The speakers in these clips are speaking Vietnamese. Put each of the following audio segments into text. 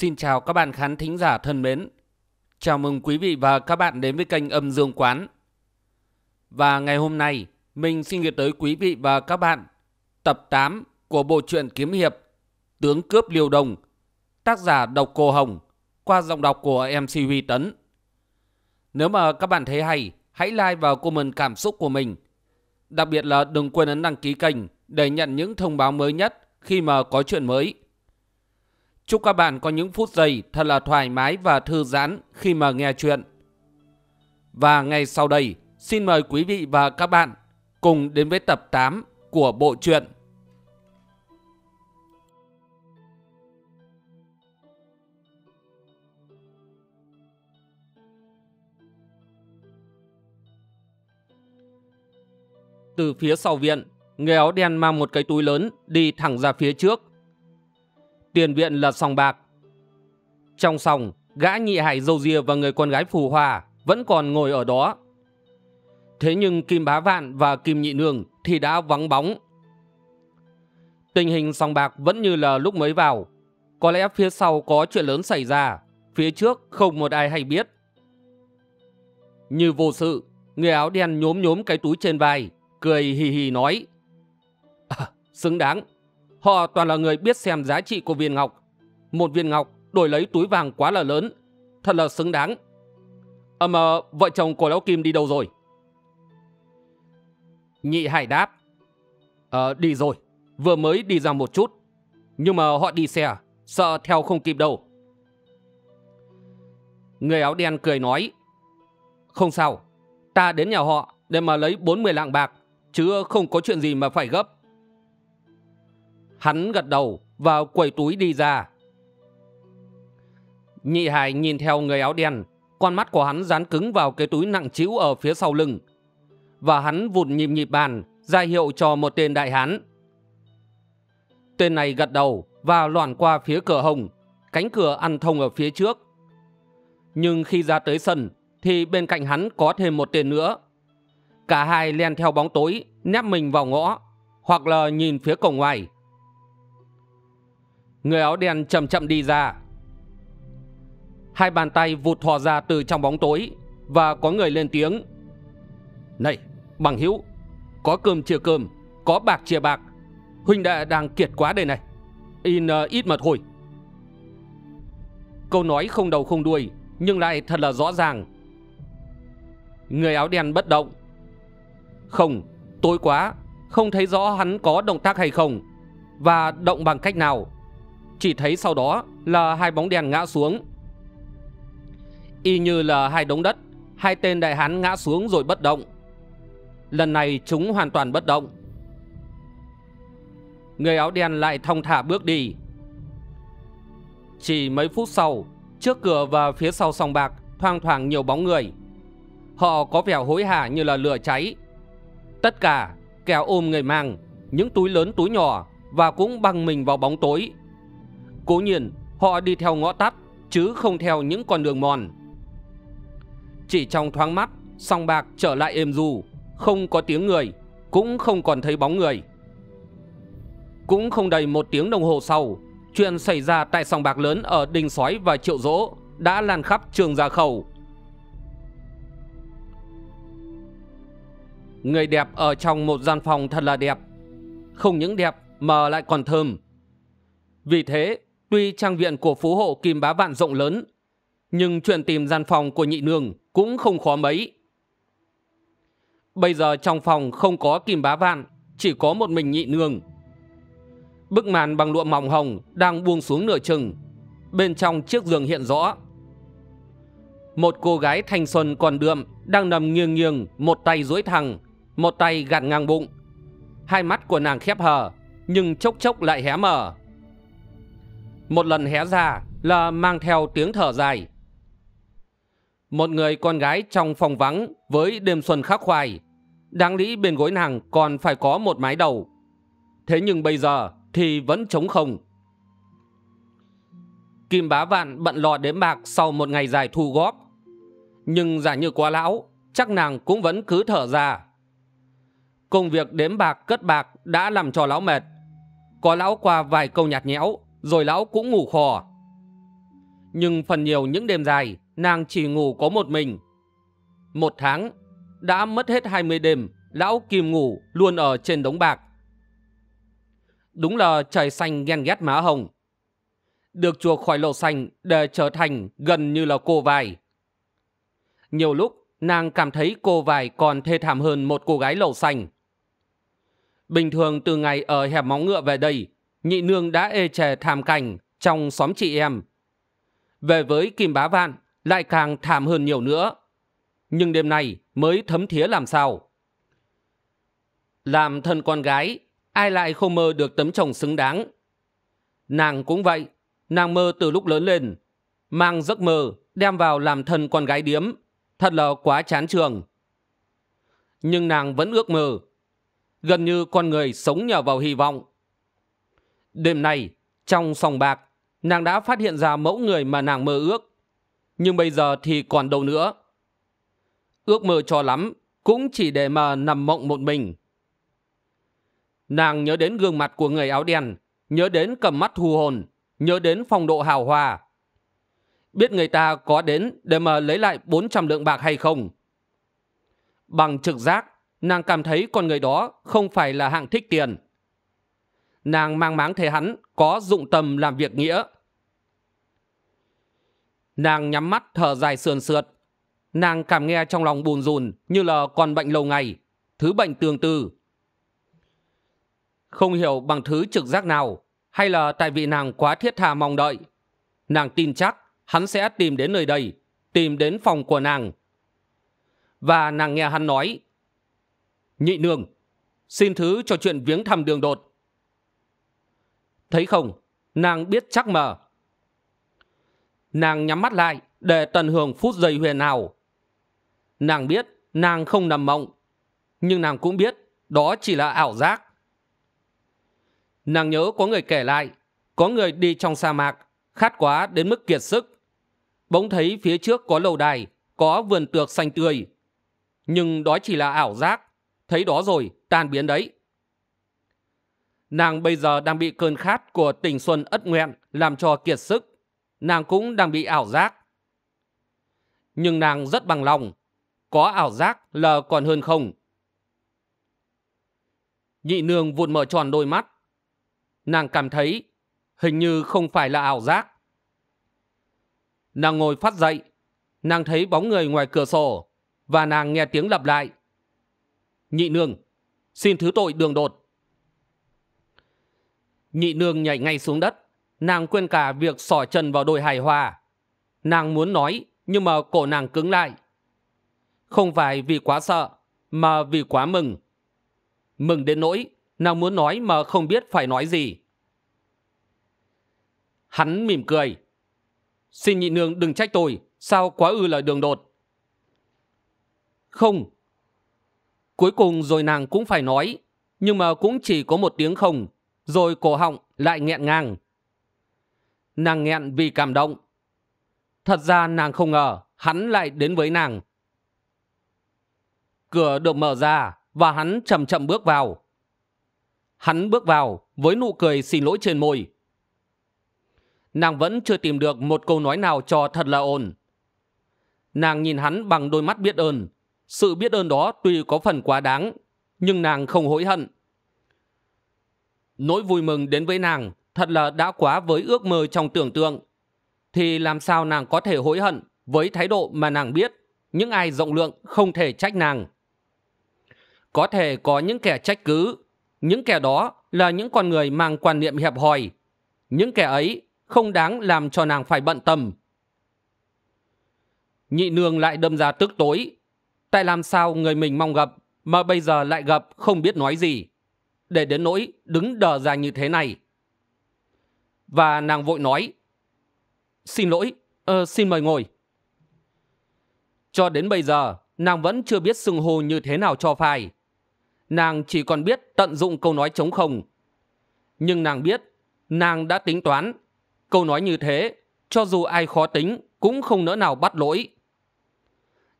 Xin chào các bạn khán thính giả thân mến. Chào mừng quý vị và các bạn đến với kênh Âm Dương Quán. Và ngày hôm nay, mình xin gửi tới quý vị và các bạn tập 8 của bộ truyện kiếm hiệp Tướng cướp Liêu Đồng, tác giả Độc Cô Hồng, qua giọng đọc của MC Huy Tấn. Nếu mà các bạn thấy hay, hãy like và comment cảm xúc của mình. Đặc biệt là đừng quên ấn đăng ký kênh để nhận những thông báo mới nhất khi mà có chuyện mới. Chúc các bạn có những phút giây thật là thoải mái và thư giãn khi mà nghe chuyện. Và ngay sau đây, xin mời quý vị và các bạn cùng đến với tập 8 của bộ truyện. Từ phía sau viện, người áo đen mang một cái túi lớn đi thẳng ra phía trước tiền viện là sòng bạc. Trong sòng, gã nhị hải dâu ria và người con gái phù hòa vẫn còn ngồi ở đó. Thế nhưng Kim Bá Vạn và Kim Nhị Nương thì đã vắng bóng. Tình hình sòng bạc vẫn như là lúc mới vào. Có lẽ phía sau có chuyện lớn xảy ra, phía trước không một ai hay biết. Như vô sự, người áo đen nhốm nhốm cái túi trên vai, cười hì hì nói. À, xứng đáng, Họ toàn là người biết xem giá trị của viên ngọc. Một viên ngọc đổi lấy túi vàng quá là lớn. Thật là xứng đáng. À mà vợ chồng của lão Kim đi đâu rồi? Nhị Hải đáp. Ờ, đi rồi. Vừa mới đi ra một chút. Nhưng mà họ đi xe, à? sợ theo không kịp đâu. Người áo đen cười nói. Không sao, ta đến nhà họ để mà lấy bốn mươi lạng bạc, chứ không có chuyện gì mà phải gấp hắn gật đầu và quẩy túi đi ra nhị hải nhìn theo người áo đen con mắt của hắn dán cứng vào cái túi nặng trĩu ở phía sau lưng và hắn vụt nhịp nhịp bàn ra hiệu cho một tên đại hán tên này gật đầu và loạn qua phía cửa hồng cánh cửa ăn thông ở phía trước nhưng khi ra tới sân thì bên cạnh hắn có thêm một tên nữa cả hai len theo bóng tối nép mình vào ngõ hoặc là nhìn phía cổng ngoài Người áo đen chậm chậm đi ra Hai bàn tay vụt thò ra từ trong bóng tối Và có người lên tiếng Này bằng hữu Có cơm chia cơm Có bạc chia bạc Huynh đệ đang kiệt quá đây này In uh, ít mà thôi Câu nói không đầu không đuôi Nhưng lại thật là rõ ràng Người áo đen bất động Không Tối quá Không thấy rõ hắn có động tác hay không Và động bằng cách nào chỉ thấy sau đó là hai bóng đèn ngã xuống Y như là hai đống đất Hai tên đại hán ngã xuống rồi bất động Lần này chúng hoàn toàn bất động Người áo đen lại thong thả bước đi Chỉ mấy phút sau Trước cửa và phía sau sòng bạc Thoang thoảng nhiều bóng người Họ có vẻ hối hả như là lửa cháy Tất cả kẻ ôm người mang Những túi lớn túi nhỏ Và cũng băng mình vào bóng tối Cố nhiên họ đi theo ngõ tắt Chứ không theo những con đường mòn Chỉ trong thoáng mắt Song bạc trở lại êm du Không có tiếng người Cũng không còn thấy bóng người Cũng không đầy một tiếng đồng hồ sau Chuyện xảy ra tại song bạc lớn Ở Đình Sói và Triệu Dỗ Đã lan khắp trường Gia Khẩu Người đẹp ở trong một gian phòng thật là đẹp Không những đẹp mà lại còn thơm Vì thế Tuy trang viện của phú hộ Kim Bá Vạn rộng lớn, nhưng chuyện tìm gian phòng của nhị nương cũng không khó mấy. Bây giờ trong phòng không có Kim Bá Vạn, chỉ có một mình nhị nương. Bức màn bằng lụa mỏng hồng đang buông xuống nửa chừng. Bên trong chiếc giường hiện rõ. Một cô gái thanh xuân còn đượm đang nằm nghiêng nghiêng, một tay duỗi thẳng, một tay gạt ngang bụng. Hai mắt của nàng khép hờ, nhưng chốc chốc lại hé mở một lần hé ra là mang theo tiếng thở dài một người con gái trong phòng vắng với đêm xuân khắc khoai đáng lý bên gối nàng còn phải có một mái đầu thế nhưng bây giờ thì vẫn trống không kim bá vạn bận lò đếm bạc sau một ngày dài thu góp nhưng giả như quá lão chắc nàng cũng vẫn cứ thở ra công việc đếm bạc cất bạc đã làm cho lão mệt có lão qua vài câu nhạt nhẽo rồi lão cũng ngủ khò. Nhưng phần nhiều những đêm dài, nàng chỉ ngủ có một mình. Một tháng, đã mất hết 20 đêm, lão kìm ngủ luôn ở trên đống bạc. Đúng là trời xanh ghen ghét má hồng. Được chuộc khỏi lộ xanh để trở thành gần như là cô vài. Nhiều lúc, nàng cảm thấy cô vài còn thê thảm hơn một cô gái lầu xanh. Bình thường từ ngày ở hẻm móng ngựa về đây, nhị nương đã ê chề thảm cảnh trong xóm chị em. Về với Kim Bá Vạn, lại càng thảm hơn nhiều nữa. Nhưng đêm nay mới thấm thía làm sao. Làm thân con gái, ai lại không mơ được tấm chồng xứng đáng. Nàng cũng vậy, nàng mơ từ lúc lớn lên. Mang giấc mơ, đem vào làm thân con gái điếm. Thật là quá chán trường. Nhưng nàng vẫn ước mơ. Gần như con người sống nhờ vào hy vọng. Đêm nay, trong sòng bạc, nàng đã phát hiện ra mẫu người mà nàng mơ ước. Nhưng bây giờ thì còn đâu nữa. Ước mơ cho lắm, cũng chỉ để mà nằm mộng một mình. Nàng nhớ đến gương mặt của người áo đen, nhớ đến cầm mắt thu hồn, nhớ đến phong độ hào hòa. Biết người ta có đến để mà lấy lại bốn trăm lượng bạc hay không? Bằng trực giác, nàng cảm thấy con người đó không phải là hạng thích tiền nàng mang máng thấy hắn có dụng tâm làm việc nghĩa nàng nhắm mắt thở dài sườn sượt nàng cảm nghe trong lòng bùn rùn như là còn bệnh lâu ngày thứ bệnh tương tư không hiểu bằng thứ trực giác nào hay là tại vì nàng quá thiết tha mong đợi nàng tin chắc hắn sẽ tìm đến nơi đây tìm đến phòng của nàng và nàng nghe hắn nói nhị nương xin thứ cho chuyện viếng thăm đường đột thấy không nàng biết chắc mờ nàng nhắm mắt lại để tận hưởng phút giây huyền ảo nàng biết nàng không nằm mộng nhưng nàng cũng biết đó chỉ là ảo giác nàng nhớ có người kể lại có người đi trong sa mạc khát quá đến mức kiệt sức bỗng thấy phía trước có lầu đài có vườn tược xanh tươi nhưng đó chỉ là ảo giác thấy đó rồi tan biến đấy Nàng bây giờ đang bị cơn khát của tình xuân ất nguyện làm cho kiệt sức. Nàng cũng đang bị ảo giác. Nhưng nàng rất bằng lòng. Có ảo giác là còn hơn không. Nhị nương vụt mở tròn đôi mắt. Nàng cảm thấy hình như không phải là ảo giác. Nàng ngồi phát dậy. Nàng thấy bóng người ngoài cửa sổ và nàng nghe tiếng lặp lại. Nhị nương, xin thứ tội đường đột nhị nương nhảy ngay xuống đất nàng quên cả việc xỏ chân vào đôi hài hòa nàng muốn nói nhưng mà cổ nàng cứng lại không phải vì quá sợ mà vì quá mừng mừng đến nỗi nàng muốn nói mà không biết phải nói gì hắn mỉm cười xin nhị nương đừng trách tôi sao quá ư là đường đột không cuối cùng rồi nàng cũng phải nói nhưng mà cũng chỉ có một tiếng không rồi cổ họng lại nghẹn ngang nàng nghẹn vì cảm động thật ra nàng không ngờ hắn lại đến với nàng cửa được mở ra và hắn chậm chậm bước vào hắn bước vào với nụ cười xin lỗi trên môi nàng vẫn chưa tìm được một câu nói nào cho thật là ổn nàng nhìn hắn bằng đôi mắt biết ơn sự biết ơn đó tuy có phần quá đáng nhưng nàng không hối hận nỗi vui mừng đến với nàng thật là đã quá với ước mơ trong tưởng tượng thì làm sao nàng có thể hối hận với thái độ mà nàng biết những ai rộng lượng không thể trách nàng có thể có những kẻ trách cứ những kẻ đó là những con người mang quan niệm hẹp hòi những kẻ ấy không đáng làm cho nàng phải bận tâm nhị nương lại đâm ra tức tối tại làm sao người mình mong gặp mà bây giờ lại gặp không biết nói gì để đến nỗi đứng đờ ra như thế này và nàng vội nói xin lỗi ờ, xin mời ngồi cho đến bây giờ nàng vẫn chưa biết xưng hô như thế nào cho phải nàng chỉ còn biết tận dụng câu nói chống không nhưng nàng biết nàng đã tính toán câu nói như thế cho dù ai khó tính cũng không nỡ nào bắt lỗi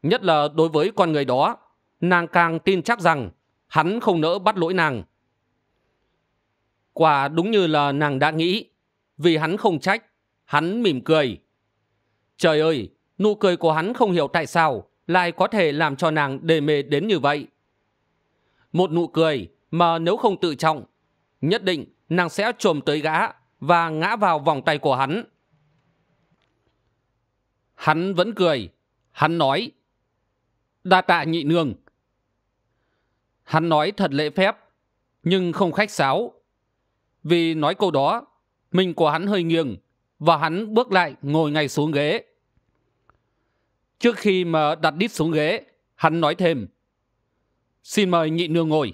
nhất là đối với con người đó nàng càng tin chắc rằng hắn không nỡ bắt lỗi nàng Quả đúng như là nàng đã nghĩ. Vì hắn không trách, hắn mỉm cười. Trời ơi, nụ cười của hắn không hiểu tại sao lại có thể làm cho nàng đề mê đến như vậy. Một nụ cười mà nếu không tự trọng, nhất định nàng sẽ trồm tới gã và ngã vào vòng tay của hắn. Hắn vẫn cười, hắn nói, đa tạ nhị nương. Hắn nói thật lễ phép, nhưng không khách sáo vì nói câu đó mình của hắn hơi nghiêng và hắn bước lại ngồi ngay xuống ghế trước khi mà đặt đít xuống ghế hắn nói thêm xin mời nhị nương ngồi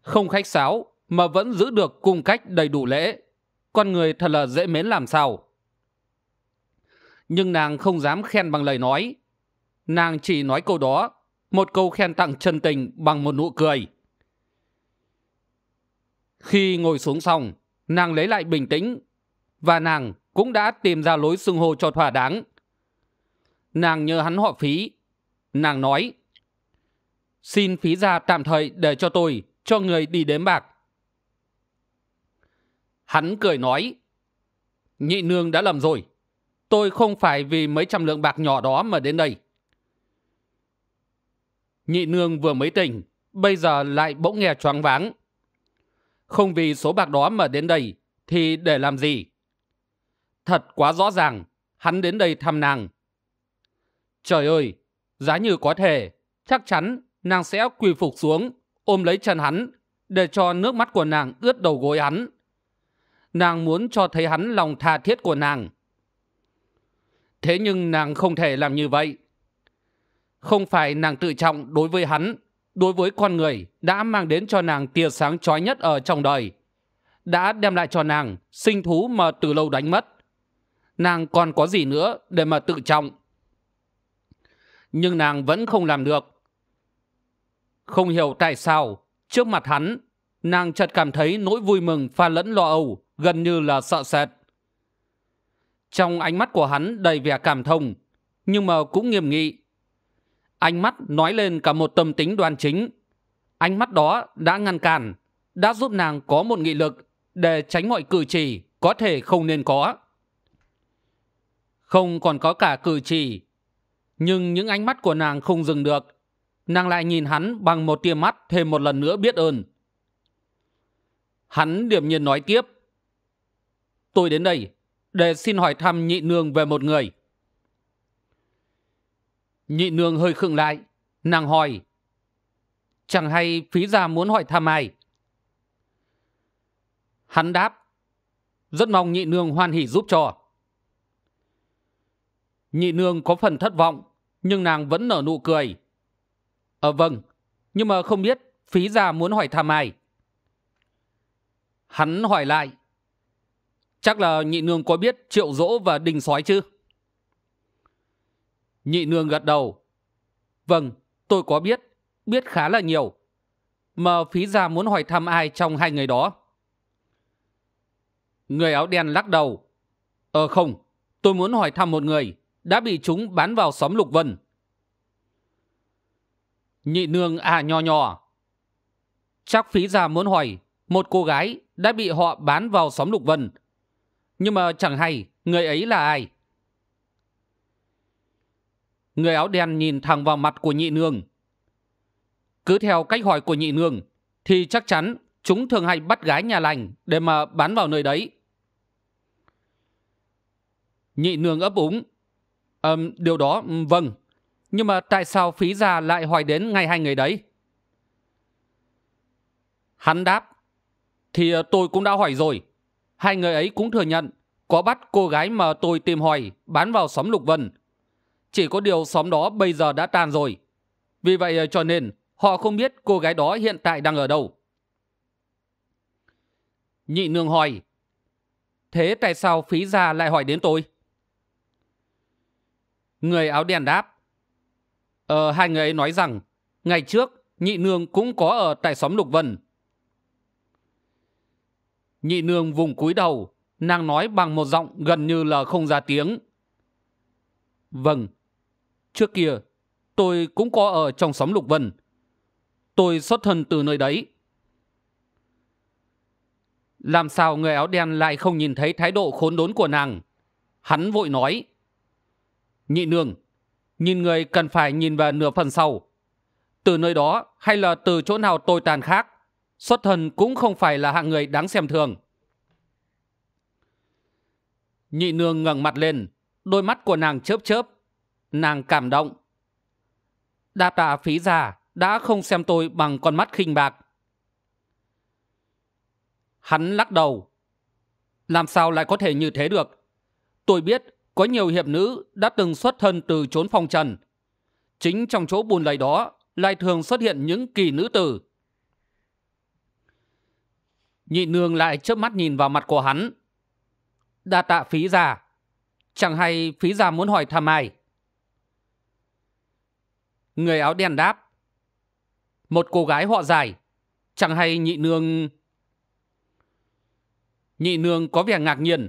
không khách sáo mà vẫn giữ được cung cách đầy đủ lễ con người thật là dễ mến làm sao nhưng nàng không dám khen bằng lời nói nàng chỉ nói câu đó một câu khen tặng chân tình bằng một nụ cười khi ngồi xuống xong, nàng lấy lại bình tĩnh và nàng cũng đã tìm ra lối xưng hô cho thỏa đáng. Nàng nhờ hắn họ phí. Nàng nói, xin phí ra tạm thời để cho tôi, cho người đi đếm bạc. Hắn cười nói, nhị nương đã lầm rồi. Tôi không phải vì mấy trăm lượng bạc nhỏ đó mà đến đây. Nhị nương vừa mới tỉnh, bây giờ lại bỗng nghe choáng váng không vì số bạc đó mà đến đây, thì để làm gì? Thật quá rõ ràng, hắn đến đây thăm nàng. Trời ơi, giá như có thể, chắc chắn nàng sẽ quỳ phục xuống, ôm lấy chân hắn, để cho nước mắt của nàng ướt đầu gối hắn. Nàng muốn cho thấy hắn lòng tha thiết của nàng. Thế nhưng nàng không thể làm như vậy. Không phải nàng tự trọng đối với hắn, đối với con người đã mang đến cho nàng tia sáng trói nhất ở trong đời đã đem lại cho nàng sinh thú mà từ lâu đánh mất nàng còn có gì nữa để mà tự trọng nhưng nàng vẫn không làm được không hiểu tại sao trước mặt hắn nàng chợt cảm thấy nỗi vui mừng pha lẫn lo âu gần như là sợ sệt trong ánh mắt của hắn đầy vẻ cảm thông nhưng mà cũng nghiêm nghị ánh mắt nói lên cả một tâm tính đoan chính ánh mắt đó đã ngăn cản đã giúp nàng có một nghị lực để tránh mọi cử chỉ có thể không nên có không còn có cả cử chỉ nhưng những ánh mắt của nàng không dừng được nàng lại nhìn hắn bằng một tia mắt thêm một lần nữa biết ơn hắn điềm nhiên nói tiếp tôi đến đây để xin hỏi thăm nhị nương về một người Nhị nương hơi khựng lại. Nàng hỏi. Chẳng hay phí gia muốn hỏi thăm ai? Hắn đáp. Rất mong nhị nương hoan hỉ giúp cho. Nhị nương có phần thất vọng, nhưng nàng vẫn nở nụ cười. Ờ vâng, nhưng mà không biết phí gia muốn hỏi thăm ai. Hắn hỏi lại. Chắc là nhị nương có biết triệu dỗ và đình sói chứ? Nhị nương gật đầu. Vâng, tôi có biết, biết khá là nhiều. Mà phí gia muốn hỏi thăm ai trong hai người đó? Người áo đen lắc đầu. Ờ không, tôi muốn hỏi thăm một người đã bị chúng bán vào xóm Lục Vân. Nhị nương à nho nhỏ. Chắc phí gia muốn hỏi một cô gái đã bị họ bán vào xóm Lục Vân. Nhưng mà chẳng hay người ấy là ai người áo đen nhìn thẳng vào mặt của nhị nương cứ theo cách hỏi của nhị nương thì chắc chắn chúng thường hay bắt gái nhà lành để mà bán vào nơi đấy nhị nương ấp úng à, điều đó vâng nhưng mà tại sao phí già lại hỏi đến ngay hai người đấy hắn đáp thì ờ, tôi cũng đã hỏi rồi hai người ấy cũng thừa nhận có bắt cô gái mà tôi tìm hỏi bán vào xóm lục vân chỉ có điều xóm đó bây giờ đã tan rồi vì vậy ờ, cho nên họ không biết cô gái đó hiện tại đang ở đâu nhị nương hỏi thế tại sao phí gia lại hỏi đến tôi người áo đen đáp ờ hai người ấy nói rằng ngày trước nhị nương cũng có ở tại xóm lục vân nhị nương vùng cúi đầu nàng nói bằng một giọng gần như là không ra tiếng vâng trước kia tôi cũng có ở trong xóm lục vân tôi xuất thân từ nơi đấy làm sao người áo đen lại không nhìn thấy thái độ khốn đốn của nàng hắn vội nói nhị nương nhìn người cần phải nhìn vào nửa phần sau từ nơi đó hay là từ chỗ nào tồi tàn khác xuất thân cũng không phải là hạng người đáng xem thường nhị nương ngẩng mặt lên đôi mắt của nàng chớp chớp nàng cảm động đa tạ phí già đã không xem tôi bằng con mắt khinh bạc hắn lắc đầu làm sao lại có thể như thế được tôi biết có nhiều hiệp nữ đã từng xuất thân từ chốn phong trần chính trong chỗ bùn lầy đó lại thường xuất hiện những kỳ nữ tử nhị nương lại chớp mắt nhìn vào mặt của hắn đa tạ phí già chẳng hay phí già muốn hỏi thăm ai Người áo đen đáp. Một cô gái họ dài. Chẳng hay nhị nương... Nhị nương có vẻ ngạc nhiên.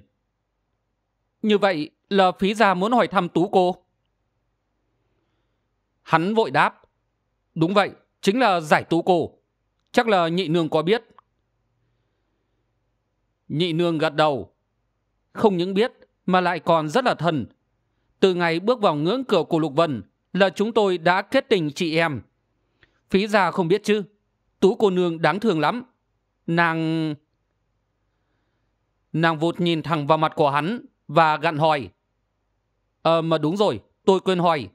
Như vậy là phí gia muốn hỏi thăm tú cô. Hắn vội đáp. Đúng vậy, chính là giải tú cô. Chắc là nhị nương có biết. Nhị nương gật đầu. Không những biết mà lại còn rất là thần. Từ ngày bước vào ngưỡng cửa của Lục Vân, là chúng tôi đã kết tình chị em phí gia không biết chứ tú cô nương đáng thương lắm nàng nàng vụt nhìn thẳng vào mặt của hắn và gặn hỏi ờ mà đúng rồi tôi quên hỏi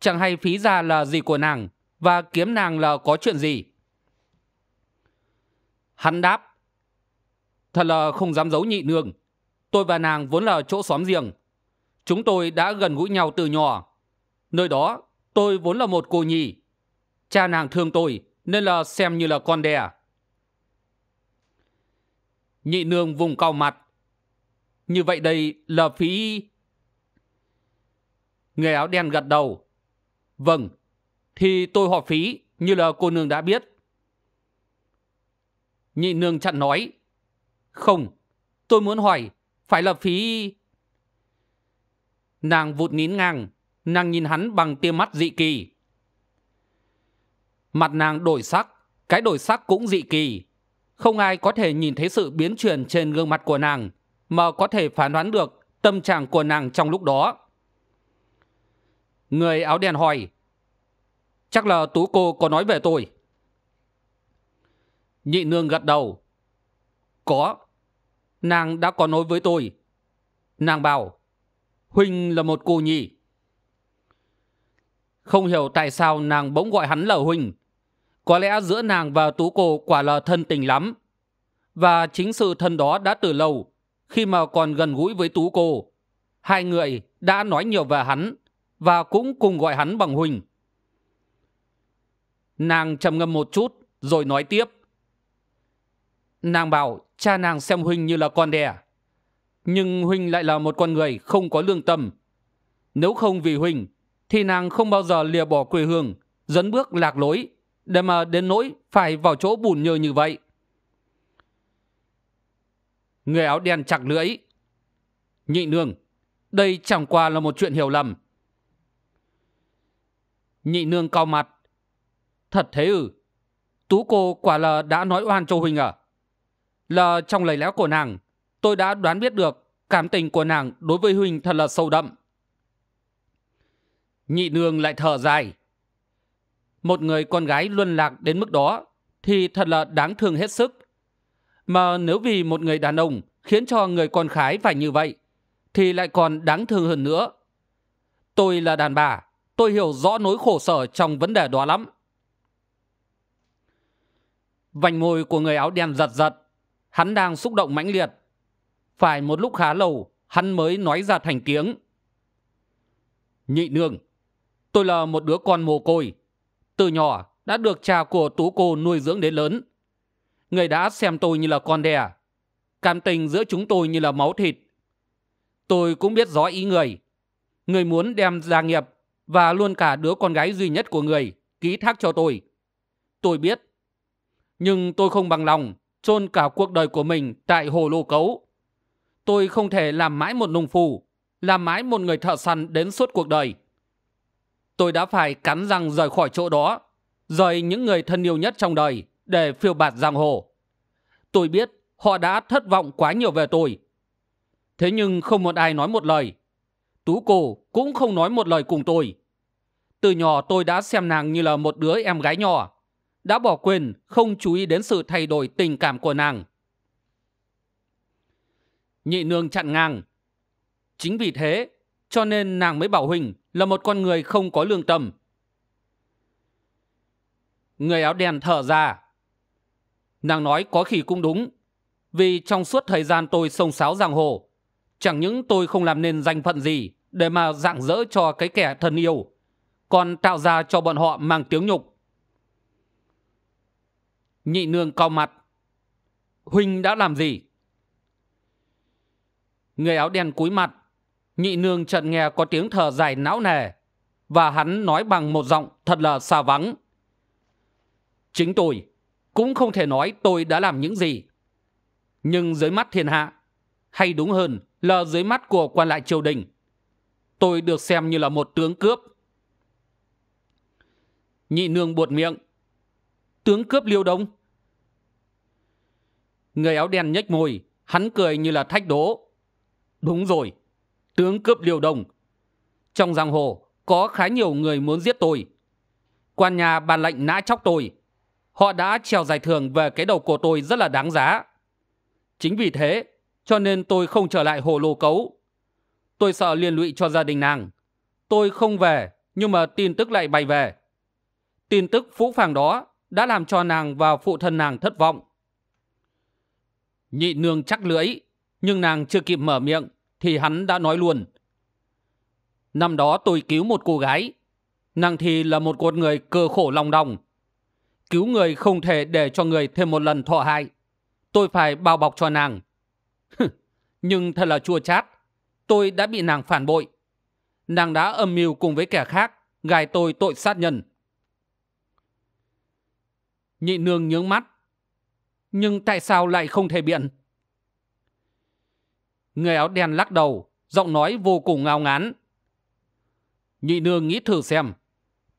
chẳng hay phí gia là gì của nàng và kiếm nàng là có chuyện gì hắn đáp thật là không dám giấu nhị nương tôi và nàng vốn là chỗ xóm giềng, chúng tôi đã gần gũi nhau từ nhỏ nơi đó tôi vốn là một cô nhi cha nàng thương tôi nên là xem như là con đẻ nhị nương vùng cau mặt như vậy đây là phí người áo đen gật đầu vâng thì tôi họ phí như là cô nương đã biết nhị nương chặn nói không tôi muốn hỏi phải là phí nàng vụt nín ngang nàng nhìn hắn bằng tia mắt dị kỳ mặt nàng đổi sắc cái đổi sắc cũng dị kỳ không ai có thể nhìn thấy sự biến chuyển trên gương mặt của nàng mà có thể phán đoán được tâm trạng của nàng trong lúc đó người áo đen hỏi chắc là tú cô có nói về tôi nhị nương gật đầu có nàng đã có nói với tôi nàng bảo huynh là một cô nhi không hiểu tại sao nàng bỗng gọi hắn là huynh có lẽ giữa nàng và tú cô quả là thân tình lắm và chính sự thân đó đã từ lâu khi mà còn gần gũi với tú cô hai người đã nói nhiều về hắn và cũng cùng gọi hắn bằng huỳnh nàng trầm ngâm một chút rồi nói tiếp nàng bảo cha nàng xem huỳnh như là con đẻ nhưng huỳnh lại là một con người không có lương tâm nếu không vì huỳnh thì nàng không bao giờ lìa bỏ quê hương dẫn bước lạc lối để mà đến nỗi phải vào chỗ bùn nhơ như vậy người áo đen chặt lưỡi nhị nương đây chẳng qua là một chuyện hiểu lầm nhị nương cau mặt thật thế ư ừ. tú cô quả là đã nói oan cho huynh à là trong lời lẽ của nàng tôi đã đoán biết được cảm tình của nàng đối với huynh thật là sâu đậm nhị nương lại thở dài một người con gái luân lạc đến mức đó thì thật là đáng thương hết sức mà nếu vì một người đàn ông khiến cho người con khái phải như vậy thì lại còn đáng thương hơn nữa tôi là đàn bà tôi hiểu rõ nỗi khổ sở trong vấn đề đó lắm vành môi của người áo đen giật giật hắn đang xúc động mãnh liệt phải một lúc khá lâu hắn mới nói ra thành tiếng nhị nương tôi là một đứa con mồ côi từ nhỏ đã được cha của tú cô nuôi dưỡng đến lớn người đã xem tôi như là con đẻ cảm tình giữa chúng tôi như là máu thịt tôi cũng biết rõ ý người người muốn đem gia nghiệp và luôn cả đứa con gái duy nhất của người ký thác cho tôi tôi biết nhưng tôi không bằng lòng chôn cả cuộc đời của mình tại hồ lô cấu tôi không thể làm mãi một nông phù làm mãi một người thợ săn đến suốt cuộc đời tôi đã phải cắn răng rời khỏi chỗ đó rời những người thân yêu nhất trong đời để phiêu bạt giang hồ tôi biết họ đã thất vọng quá nhiều về tôi thế nhưng không một ai nói một lời tú cô cũng không nói một lời cùng tôi từ nhỏ tôi đã xem nàng như là một đứa em gái nhỏ đã bỏ quên không chú ý đến sự thay đổi tình cảm của nàng nhị nương chặn ngang chính vì thế cho nên nàng mới bảo huỳnh là một con người không có lương tâm người áo đen thở ra nàng nói có khi cũng đúng vì trong suốt thời gian tôi xông xáo giang hồ chẳng những tôi không làm nên danh phận gì để mà dạng dỡ cho cái kẻ thân yêu còn tạo ra cho bọn họ mang tiếng nhục nhị nương cao mặt huynh đã làm gì người áo đen cúi mặt nhị nương chợt nghe có tiếng thở dài não nề và hắn nói bằng một giọng thật là xa vắng chính tôi cũng không thể nói tôi đã làm những gì nhưng dưới mắt thiên hạ hay đúng hơn là dưới mắt của quan lại triều đình tôi được xem như là một tướng cướp nhị nương buột miệng tướng cướp liêu đông người áo đen nhếch môi hắn cười như là thách đố đúng rồi tướng cướp liều đồng trong giang hồ có khá nhiều người muốn giết tôi quan nhà bàn lệnh nã chóc tôi họ đã trèo giải thưởng về cái đầu của tôi rất là đáng giá chính vì thế cho nên tôi không trở lại hồ lô cấu tôi sợ liên lụy cho gia đình nàng tôi không về nhưng mà tin tức lại bay về tin tức phũ phàng đó đã làm cho nàng và phụ thân nàng thất vọng nhị nương chắc lưỡi nhưng nàng chưa kịp mở miệng thì hắn đã nói luôn năm đó tôi cứu một cô gái nàng thì là một con người cơ khổ lòng đồng cứu người không thể để cho người thêm một lần thọ hại tôi phải bao bọc cho nàng nhưng thật là chua chát tôi đã bị nàng phản bội nàng đã âm mưu cùng với kẻ khác gài tôi tội sát nhân nhị nương nhướng mắt nhưng tại sao lại không thể biện người áo đen lắc đầu giọng nói vô cùng ngao ngán nhị nương nghĩ thử xem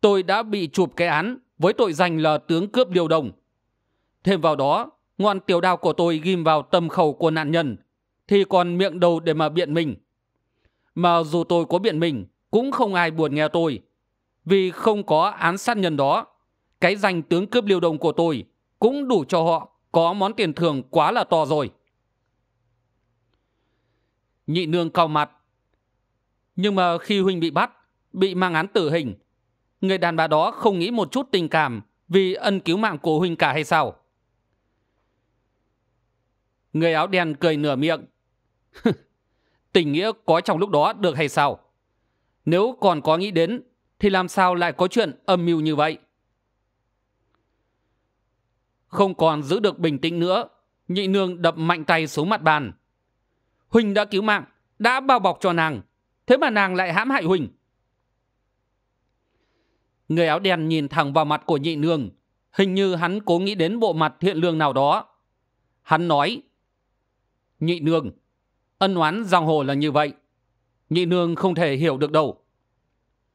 tôi đã bị chụp cái án với tội danh là tướng cướp điều đồng thêm vào đó ngọn tiểu đao của tôi ghim vào tâm khẩu của nạn nhân thì còn miệng đầu để mà biện mình mà dù tôi có biện mình cũng không ai buồn nghe tôi vì không có án sát nhân đó cái danh tướng cướp liều đồng của tôi cũng đủ cho họ có món tiền thưởng quá là to rồi nhị nương cau mặt nhưng mà khi huynh bị bắt bị mang án tử hình người đàn bà đó không nghĩ một chút tình cảm vì ân cứu mạng của huynh cả hay sao người áo đen cười nửa miệng tình nghĩa có trong lúc đó được hay sao nếu còn có nghĩ đến thì làm sao lại có chuyện âm mưu như vậy không còn giữ được bình tĩnh nữa nhị nương đập mạnh tay xuống mặt bàn Huỳnh đã cứu mạng, đã bao bọc cho nàng. Thế mà nàng lại hãm hại Huỳnh. Người áo đen nhìn thẳng vào mặt của nhị nương. Hình như hắn cố nghĩ đến bộ mặt thiện lương nào đó. Hắn nói. Nhị nương, ân oán giang hồ là như vậy. Nhị nương không thể hiểu được đâu.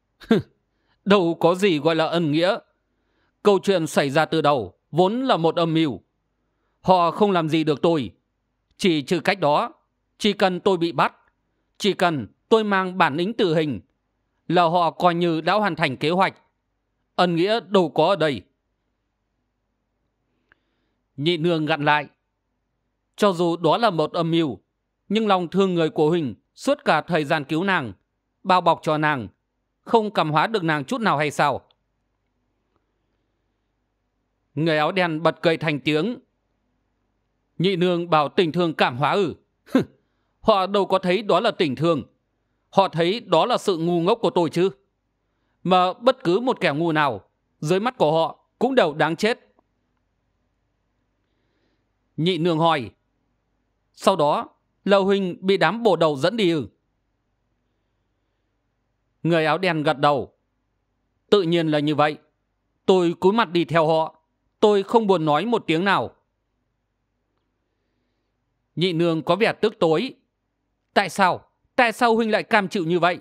đâu có gì gọi là ân nghĩa. Câu chuyện xảy ra từ đầu vốn là một âm mưu. Họ không làm gì được tôi. Chỉ trừ cách đó chỉ cần tôi bị bắt chỉ cần tôi mang bản lĩnh tử hình là họ coi như đã hoàn thành kế hoạch ân nghĩa đâu có ở đây nhị nương gặn lại cho dù đó là một âm mưu nhưng lòng thương người của huỳnh suốt cả thời gian cứu nàng bao bọc cho nàng không cảm hóa được nàng chút nào hay sao người áo đen bật cười thành tiếng nhị nương bảo tình thương cảm hóa ử ừ họ đâu có thấy đó là tình thương họ thấy đó là sự ngu ngốc của tôi chứ mà bất cứ một kẻ ngu nào dưới mắt của họ cũng đều đáng chết nhị nương hỏi sau đó lầu huỳnh bị đám bổ đầu dẫn đi ư người áo đen gật đầu tự nhiên là như vậy tôi cúi mặt đi theo họ tôi không buồn nói một tiếng nào nhị nương có vẻ tức tối Tại sao? Tại sao Huynh lại cam chịu như vậy?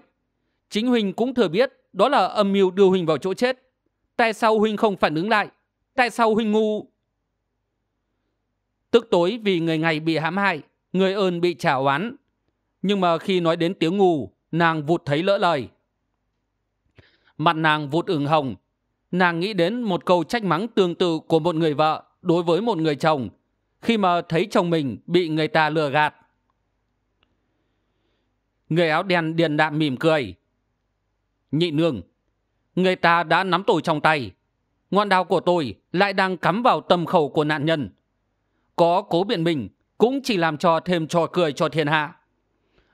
Chính Huynh cũng thừa biết đó là âm mưu đưa Huynh vào chỗ chết. Tại sao Huynh không phản ứng lại? Tại sao Huynh ngu? Tức tối vì người ngày bị hãm hại, người ơn bị trả oán. Nhưng mà khi nói đến tiếng ngu, nàng vụt thấy lỡ lời. Mặt nàng vụt ửng hồng. Nàng nghĩ đến một câu trách mắng tương tự của một người vợ đối với một người chồng khi mà thấy chồng mình bị người ta lừa gạt. Người áo đen điền đạm mỉm cười Nhị nương Người ta đã nắm tôi trong tay Ngọn đao của tôi lại đang cắm vào tâm khẩu của nạn nhân Có cố biện mình Cũng chỉ làm cho thêm trò cười cho thiên hạ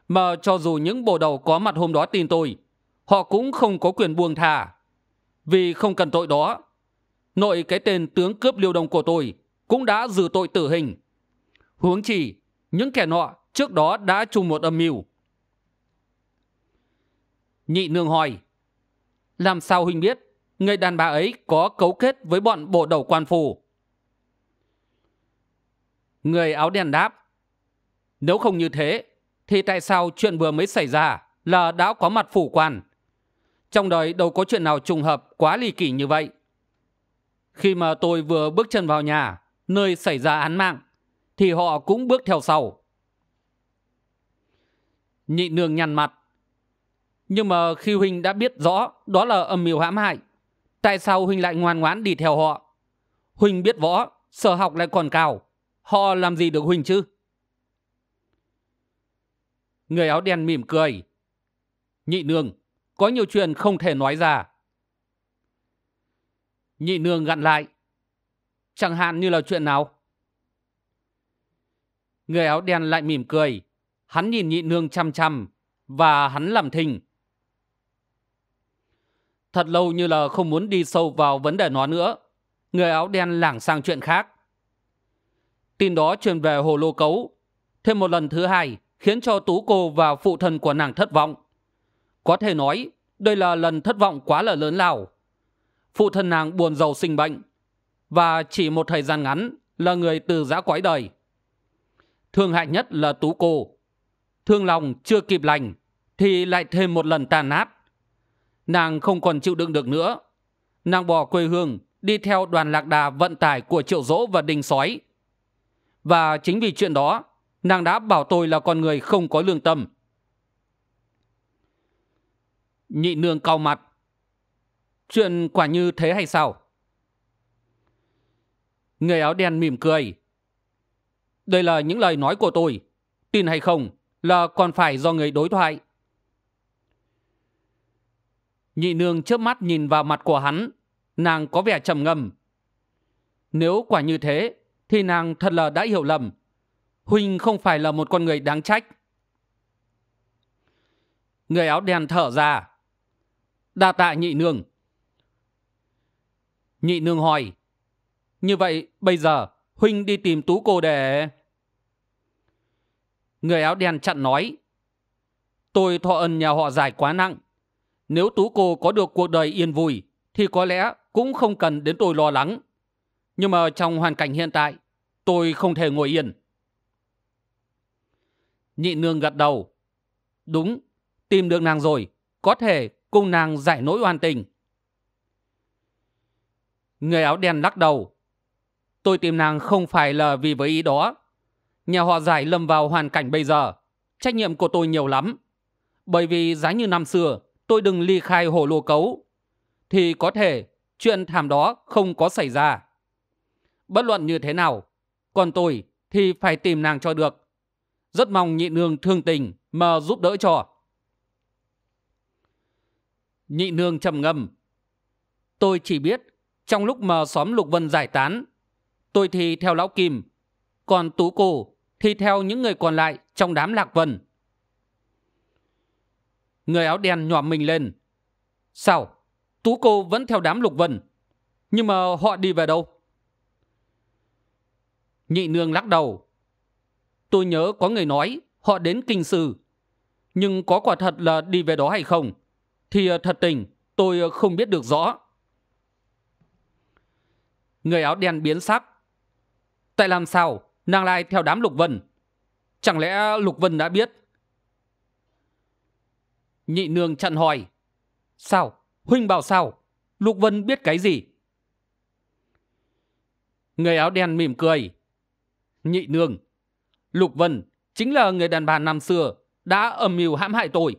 Mà cho dù những bộ đầu có mặt hôm đó tin tôi Họ cũng không có quyền buông thả Vì không cần tội đó Nội cái tên tướng cướp liêu đồng của tôi Cũng đã dự tội tử hình Huống chỉ Những kẻ nọ trước đó đã chung một âm mưu Nhị nương hỏi Làm sao huynh biết Người đàn bà ấy có cấu kết với bọn bộ đầu quan phủ Người áo đen đáp Nếu không như thế Thì tại sao chuyện vừa mới xảy ra Là đã có mặt phủ quan Trong đời đâu có chuyện nào trùng hợp Quá ly kỳ như vậy Khi mà tôi vừa bước chân vào nhà Nơi xảy ra án mạng Thì họ cũng bước theo sau Nhị nương nhăn mặt nhưng mà khi Huynh đã biết rõ đó là âm mưu hãm hại, tại sao Huynh lại ngoan ngoãn đi theo họ? Huynh biết võ, sở học lại còn cao. Họ làm gì được Huynh chứ? Người áo đen mỉm cười. Nhị nương, có nhiều chuyện không thể nói ra. Nhị nương gặn lại. Chẳng hạn như là chuyện nào? Người áo đen lại mỉm cười. Hắn nhìn nhị nương chăm chăm và hắn làm thình thật lâu như là không muốn đi sâu vào vấn đề nó nữa người áo đen lảng sang chuyện khác tin đó truyền về hồ lô cấu thêm một lần thứ hai khiến cho tú cô và phụ thần của nàng thất vọng có thể nói đây là lần thất vọng quá là lớn lao phụ thần nàng buồn giàu sinh bệnh và chỉ một thời gian ngắn là người từ giã quái đời thương hại nhất là tú cô thương lòng chưa kịp lành thì lại thêm một lần tàn nát nàng không còn chịu đựng được nữa nàng bỏ quê hương đi theo đoàn lạc đà vận tải của triệu dỗ và đình sói và chính vì chuyện đó nàng đã bảo tôi là con người không có lương tâm nhị nương cau mặt chuyện quả như thế hay sao người áo đen mỉm cười đây là những lời nói của tôi tin hay không là còn phải do người đối thoại Nhị nương chớp mắt nhìn vào mặt của hắn Nàng có vẻ trầm ngầm. Nếu quả như thế Thì nàng thật là đã hiểu lầm Huynh không phải là một con người đáng trách Người áo đen thở ra Đa tạ nhị nương Nhị nương hỏi Như vậy bây giờ Huynh đi tìm tú cô để Người áo đen chặn nói Tôi thọ ân nhà họ dài quá nặng nếu tú cô có được cuộc đời yên vui thì có lẽ cũng không cần đến tôi lo lắng nhưng mà trong hoàn cảnh hiện tại tôi không thể ngồi yên nhị nương gật đầu đúng tìm được nàng rồi có thể cùng nàng giải nỗi oan tình người áo đen lắc đầu tôi tìm nàng không phải là vì với ý đó nhà họ giải lâm vào hoàn cảnh bây giờ trách nhiệm của tôi nhiều lắm bởi vì giá như năm xưa tôi đừng ly khai hồ lô cấu thì có thể chuyện thảm đó không có xảy ra bất luận như thế nào còn tôi thì phải tìm nàng cho được rất mong nhị nương thương tình mà giúp đỡ cho nhị nương trầm ngâm tôi chỉ biết trong lúc mà xóm lục vân giải tán tôi thì theo lão kim còn tú cô thì theo những người còn lại trong đám lạc vân người áo đen nhòm mình lên sao tú cô vẫn theo đám lục vân nhưng mà họ đi về đâu nhị nương lắc đầu tôi nhớ có người nói họ đến kinh sư nhưng có quả thật là đi về đó hay không thì à, thật tình tôi à, không biết được rõ người áo đen biến sắc tại làm sao nàng lại theo đám lục vân chẳng lẽ lục vân đã biết Nhị nương chặn hỏi. Sao? Huynh bảo sao? Lục Vân biết cái gì? Người áo đen mỉm cười. Nhị nương. Lục Vân chính là người đàn bà năm xưa đã âm mưu hãm hại tôi.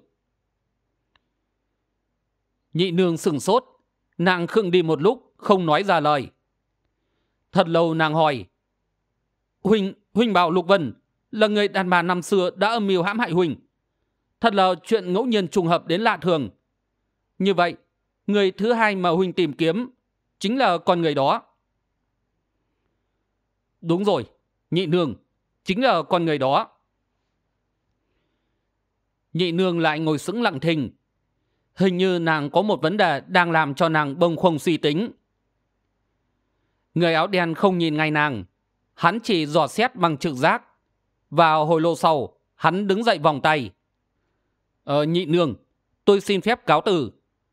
Nhị nương sừng sốt. Nàng khựng đi một lúc không nói ra lời. Thật lâu nàng hỏi. Huynh, Huynh bảo Lục Vân là người đàn bà năm xưa đã âm mưu hãm hại Huynh. Thật là chuyện ngẫu nhiên trùng hợp đến lạ thường. Như vậy, người thứ hai mà Huynh tìm kiếm chính là con người đó. Đúng rồi, nhị nương, chính là con người đó. Nhị nương lại ngồi sững lặng thình Hình như nàng có một vấn đề đang làm cho nàng bông không suy tính. Người áo đen không nhìn ngay nàng. Hắn chỉ dò xét bằng trực giác. Và hồi lâu sau, hắn đứng dậy vòng tay. Ờ, nhị nương, tôi xin phép cáo từ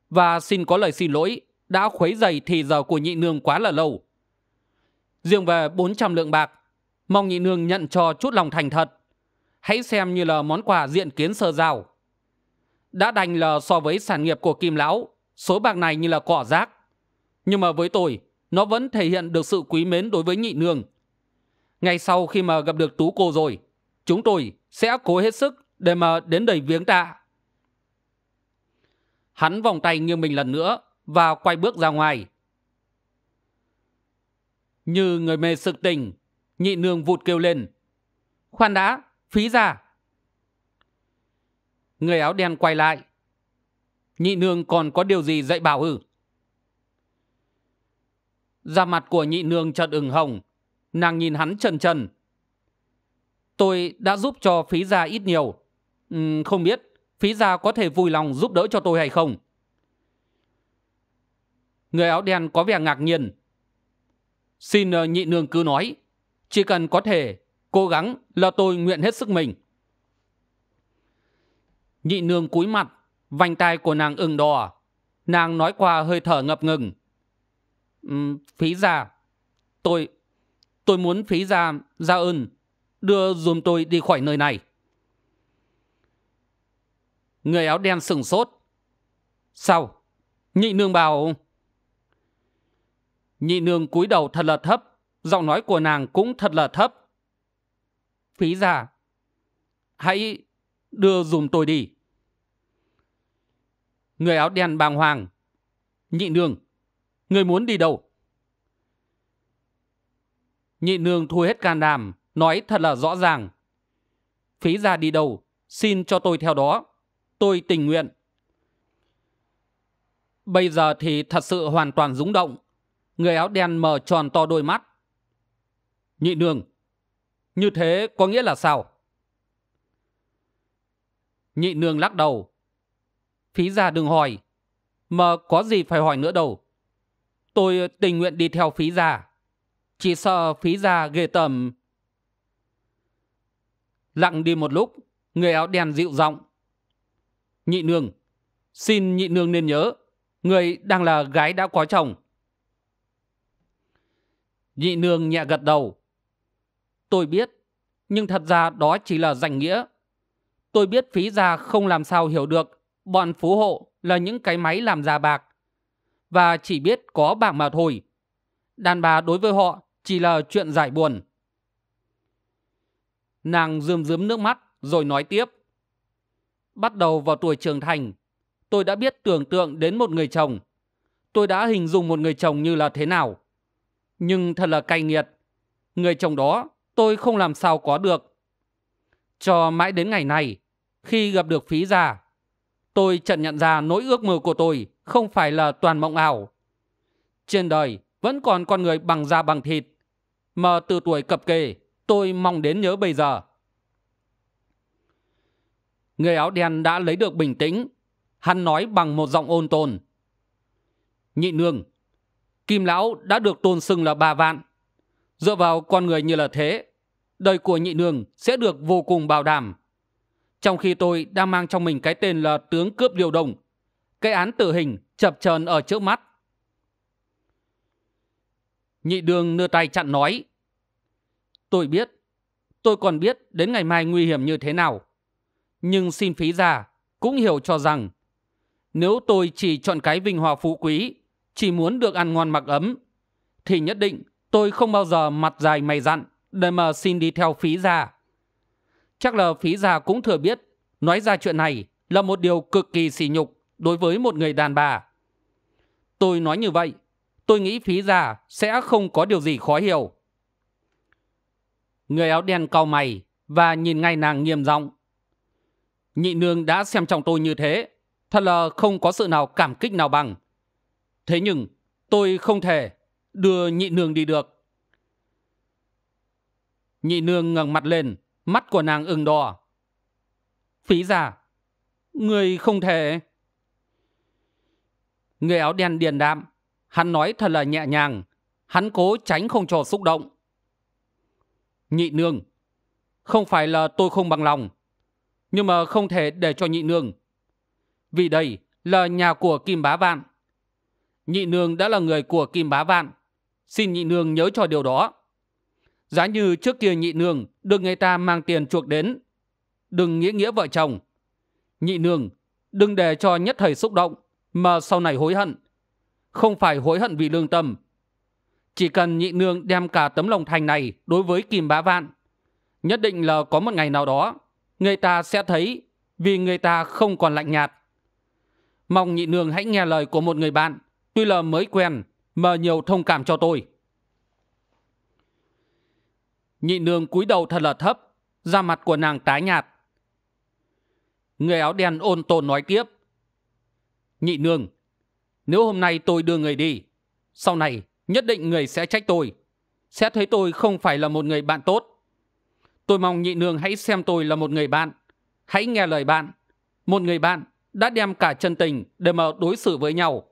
và xin có lời xin lỗi đã khuấy dày thì giờ của nhị nương quá là lâu. Riêng về bốn trăm lượng bạc, mong nhị nương nhận cho chút lòng thành thật. Hãy xem như là món quà diện kiến sơ giao. Đã đành là so với sản nghiệp của Kim Lão, số bạc này như là cỏ rác. Nhưng mà với tôi, nó vẫn thể hiện được sự quý mến đối với nhị nương. Ngay sau khi mà gặp được tú cô rồi, chúng tôi sẽ cố hết sức để mà đến đầy viếng tạ hắn vòng tay nghiêng mình lần nữa và quay bước ra ngoài như người mê sực tình, nhị nương vụt kêu lên khoan đã phí ra người áo đen quay lại nhị nương còn có điều gì dạy bảo ư da mặt của nhị nương chợt ửng hồng nàng nhìn hắn trần trần tôi đã giúp cho phí ra ít nhiều không biết phí gia có thể vui lòng giúp đỡ cho tôi hay không người áo đen có vẻ ngạc nhiên xin ờ, nhị nương cứ nói chỉ cần có thể cố gắng là tôi nguyện hết sức mình nhị nương cúi mặt vành tai của nàng ửng đỏ nàng nói qua hơi thở ngập ngừng phí gia tôi tôi muốn phí gia gia ơn đưa dùm tôi đi khỏi nơi này Người áo đen sừng sốt. Sao? Nhị nương bảo... Nhị nương cúi đầu thật là thấp. Giọng nói của nàng cũng thật là thấp. Phí giả. Hãy đưa dùm tôi đi. Người áo đen bàng hoàng. Nhị nương. Người muốn đi đâu? Nhị nương thu hết can đảm. Nói thật là rõ ràng. Phí giả đi đâu? Xin cho tôi theo đó tôi tình nguyện bây giờ thì thật sự hoàn toàn rúng động người áo đen mở tròn to đôi mắt nhị nương như thế có nghĩa là sao nhị nương lắc đầu phí gia đừng hỏi mờ có gì phải hỏi nữa đâu tôi tình nguyện đi theo phí gia chỉ sợ phí gia ghê tởm lặng đi một lúc người áo đen dịu giọng Nhị nương, xin nhị nương nên nhớ, người đang là gái đã có chồng. Nhị nương nhẹ gật đầu. Tôi biết, nhưng thật ra đó chỉ là danh nghĩa. Tôi biết phí gia không làm sao hiểu được bọn phú hộ là những cái máy làm già bạc và chỉ biết có bạc mà thôi. Đàn bà đối với họ chỉ là chuyện giải buồn. Nàng rơm rớm nước mắt rồi nói tiếp. Bắt đầu vào tuổi trưởng thành, tôi đã biết tưởng tượng đến một người chồng. Tôi đã hình dung một người chồng như là thế nào. Nhưng thật là cay nghiệt. Người chồng đó tôi không làm sao có được. Cho mãi đến ngày này, khi gặp được phí già, tôi chợt nhận ra nỗi ước mơ của tôi không phải là toàn mộng ảo. Trên đời vẫn còn con người bằng da bằng thịt, mà từ tuổi cập kê tôi mong đến nhớ bây giờ người áo đen đã lấy được bình tĩnh hắn nói bằng một giọng ôn tồn nhị nương kim lão đã được tôn xưng là ba vạn dựa vào con người như là thế đời của nhị nương sẽ được vô cùng bảo đảm trong khi tôi đang mang trong mình cái tên là tướng cướp điều đồng cái án tử hình chập chờn ở trước mắt nhị đường đưa tay chặn nói tôi biết tôi còn biết đến ngày mai nguy hiểm như thế nào nhưng xin phí ra cũng hiểu cho rằng nếu tôi chỉ chọn cái vinh hoa phú quý chỉ muốn được ăn ngon mặc ấm thì nhất định tôi không bao giờ mặt dài mày dặn để mà xin đi theo phí gia chắc là phí gia cũng thừa biết nói ra chuyện này là một điều cực kỳ sỉ nhục đối với một người đàn bà tôi nói như vậy tôi nghĩ phí gia sẽ không có điều gì khó hiểu người áo đen cau mày và nhìn ngay nàng nghiêm giọng Nhị nương đã xem trọng tôi như thế, thật là không có sự nào cảm kích nào bằng. Thế nhưng, tôi không thể đưa nhị nương đi được. Nhị nương ngẩng mặt lên, mắt của nàng ửng đỏ. Phí giả, người không thể... Người áo đen điền đạm, hắn nói thật là nhẹ nhàng, hắn cố tránh không cho xúc động. Nhị nương, không phải là tôi không bằng lòng, nhưng mà không thể để cho nhị nương. Vì đây là nhà của Kim Bá Vạn. Nhị nương đã là người của Kim Bá Vạn. Xin nhị nương nhớ cho điều đó. Giá như trước kia nhị nương được người ta mang tiền chuộc đến. Đừng nghĩa nghĩa vợ chồng. Nhị nương, đừng để cho nhất thời xúc động mà sau này hối hận. Không phải hối hận vì lương tâm. Chỉ cần nhị nương đem cả tấm lòng thành này đối với Kim Bá Vạn. Nhất định là có một ngày nào đó người ta sẽ thấy vì người ta không còn lạnh nhạt mong nhị nương hãy nghe lời của một người bạn tuy là mới quen mà nhiều thông cảm cho tôi nhị nương cúi đầu thật là thấp da mặt của nàng tái nhạt người áo đen ôn tồn nói tiếp nhị nương nếu hôm nay tôi đưa người đi sau này nhất định người sẽ trách tôi sẽ thấy tôi không phải là một người bạn tốt Tôi mong nhị nương hãy xem tôi là một người bạn. Hãy nghe lời bạn. Một người bạn đã đem cả chân tình để mà đối xử với nhau.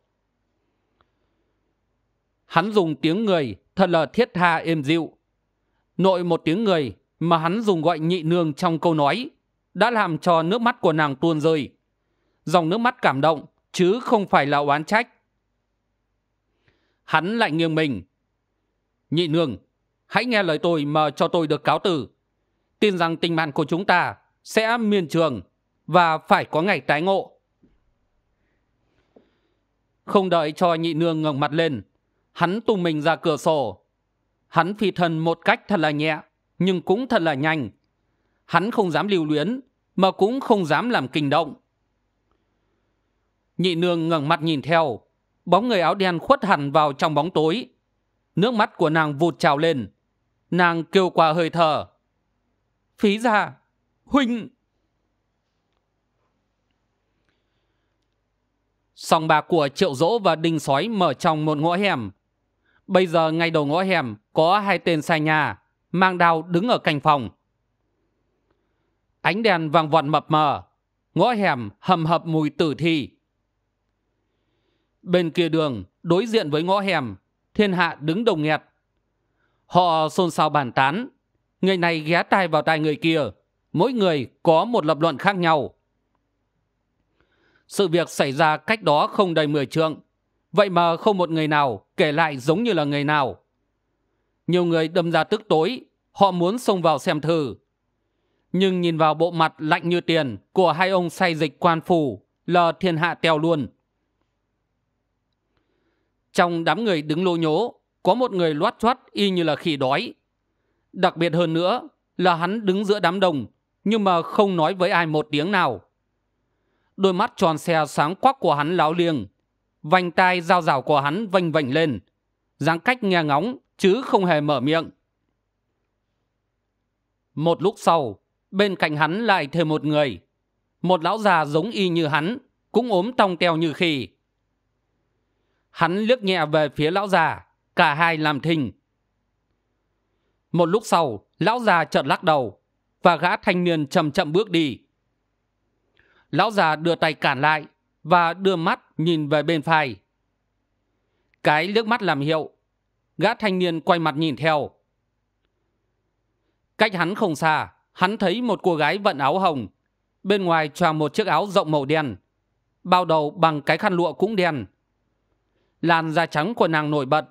Hắn dùng tiếng người thật là thiết tha êm dịu. Nội một tiếng người mà hắn dùng gọi nhị nương trong câu nói đã làm cho nước mắt của nàng tuôn rơi. Dòng nước mắt cảm động chứ không phải là oán trách. Hắn lại nghiêng mình. Nhị nương, hãy nghe lời tôi mà cho tôi được cáo từ tin rằng tình bạn của chúng ta sẽ miên trường và phải có ngày tái ngộ. Không đợi cho nhị nương ngẩng mặt lên, hắn tung mình ra cửa sổ. Hắn phi thần một cách thật là nhẹ, nhưng cũng thật là nhanh. Hắn không dám lưu luyến, mà cũng không dám làm kinh động. Nhị nương ngẩng mặt nhìn theo, bóng người áo đen khuất hẳn vào trong bóng tối. Nước mắt của nàng vụt trào lên. Nàng kêu qua hơi thở, phí ra huynh sòng bạc của triệu dỗ và đinh sói mở trong một ngõ hẻm bây giờ ngay đầu ngõ hẻm có hai tên sai nhà mang đao đứng ở cành phòng ánh đèn vàng vọt mập mờ ngõ hẻm hầm hập mùi tử thi bên kia đường đối diện với ngõ hẻm thiên hạ đứng đồng nghẹt họ xôn xao bàn tán người này ghé tai vào tai người kia mỗi người có một lập luận khác nhau sự việc xảy ra cách đó không đầy mười trượng vậy mà không một người nào kể lại giống như là người nào nhiều người đâm ra tức tối họ muốn xông vào xem thử nhưng nhìn vào bộ mặt lạnh như tiền của hai ông say dịch quan phủ lờ thiên hạ teo luôn trong đám người đứng lô nhố có một người loát thoát y như là khỉ đói Đặc biệt hơn nữa là hắn đứng giữa đám đông nhưng mà không nói với ai một tiếng nào. Đôi mắt tròn xe sáng quắc của hắn láo liêng, vành tai dao rào của hắn vành vành lên, dáng cách nghe ngóng chứ không hề mở miệng. Một lúc sau, bên cạnh hắn lại thêm một người. Một lão già giống y như hắn, cũng ốm tong teo như khỉ. Hắn liếc nhẹ về phía lão già, cả hai làm thình, một lúc sau, lão già chợt lắc đầu và gã thanh niên chậm chậm bước đi. Lão già đưa tay cản lại và đưa mắt nhìn về bên phải. Cái liếc mắt làm hiệu, gã thanh niên quay mặt nhìn theo. Cách hắn không xa, hắn thấy một cô gái vận áo hồng. Bên ngoài choàng một chiếc áo rộng màu đen, bao đầu bằng cái khăn lụa cũng đen. Làn da trắng của nàng nổi bật.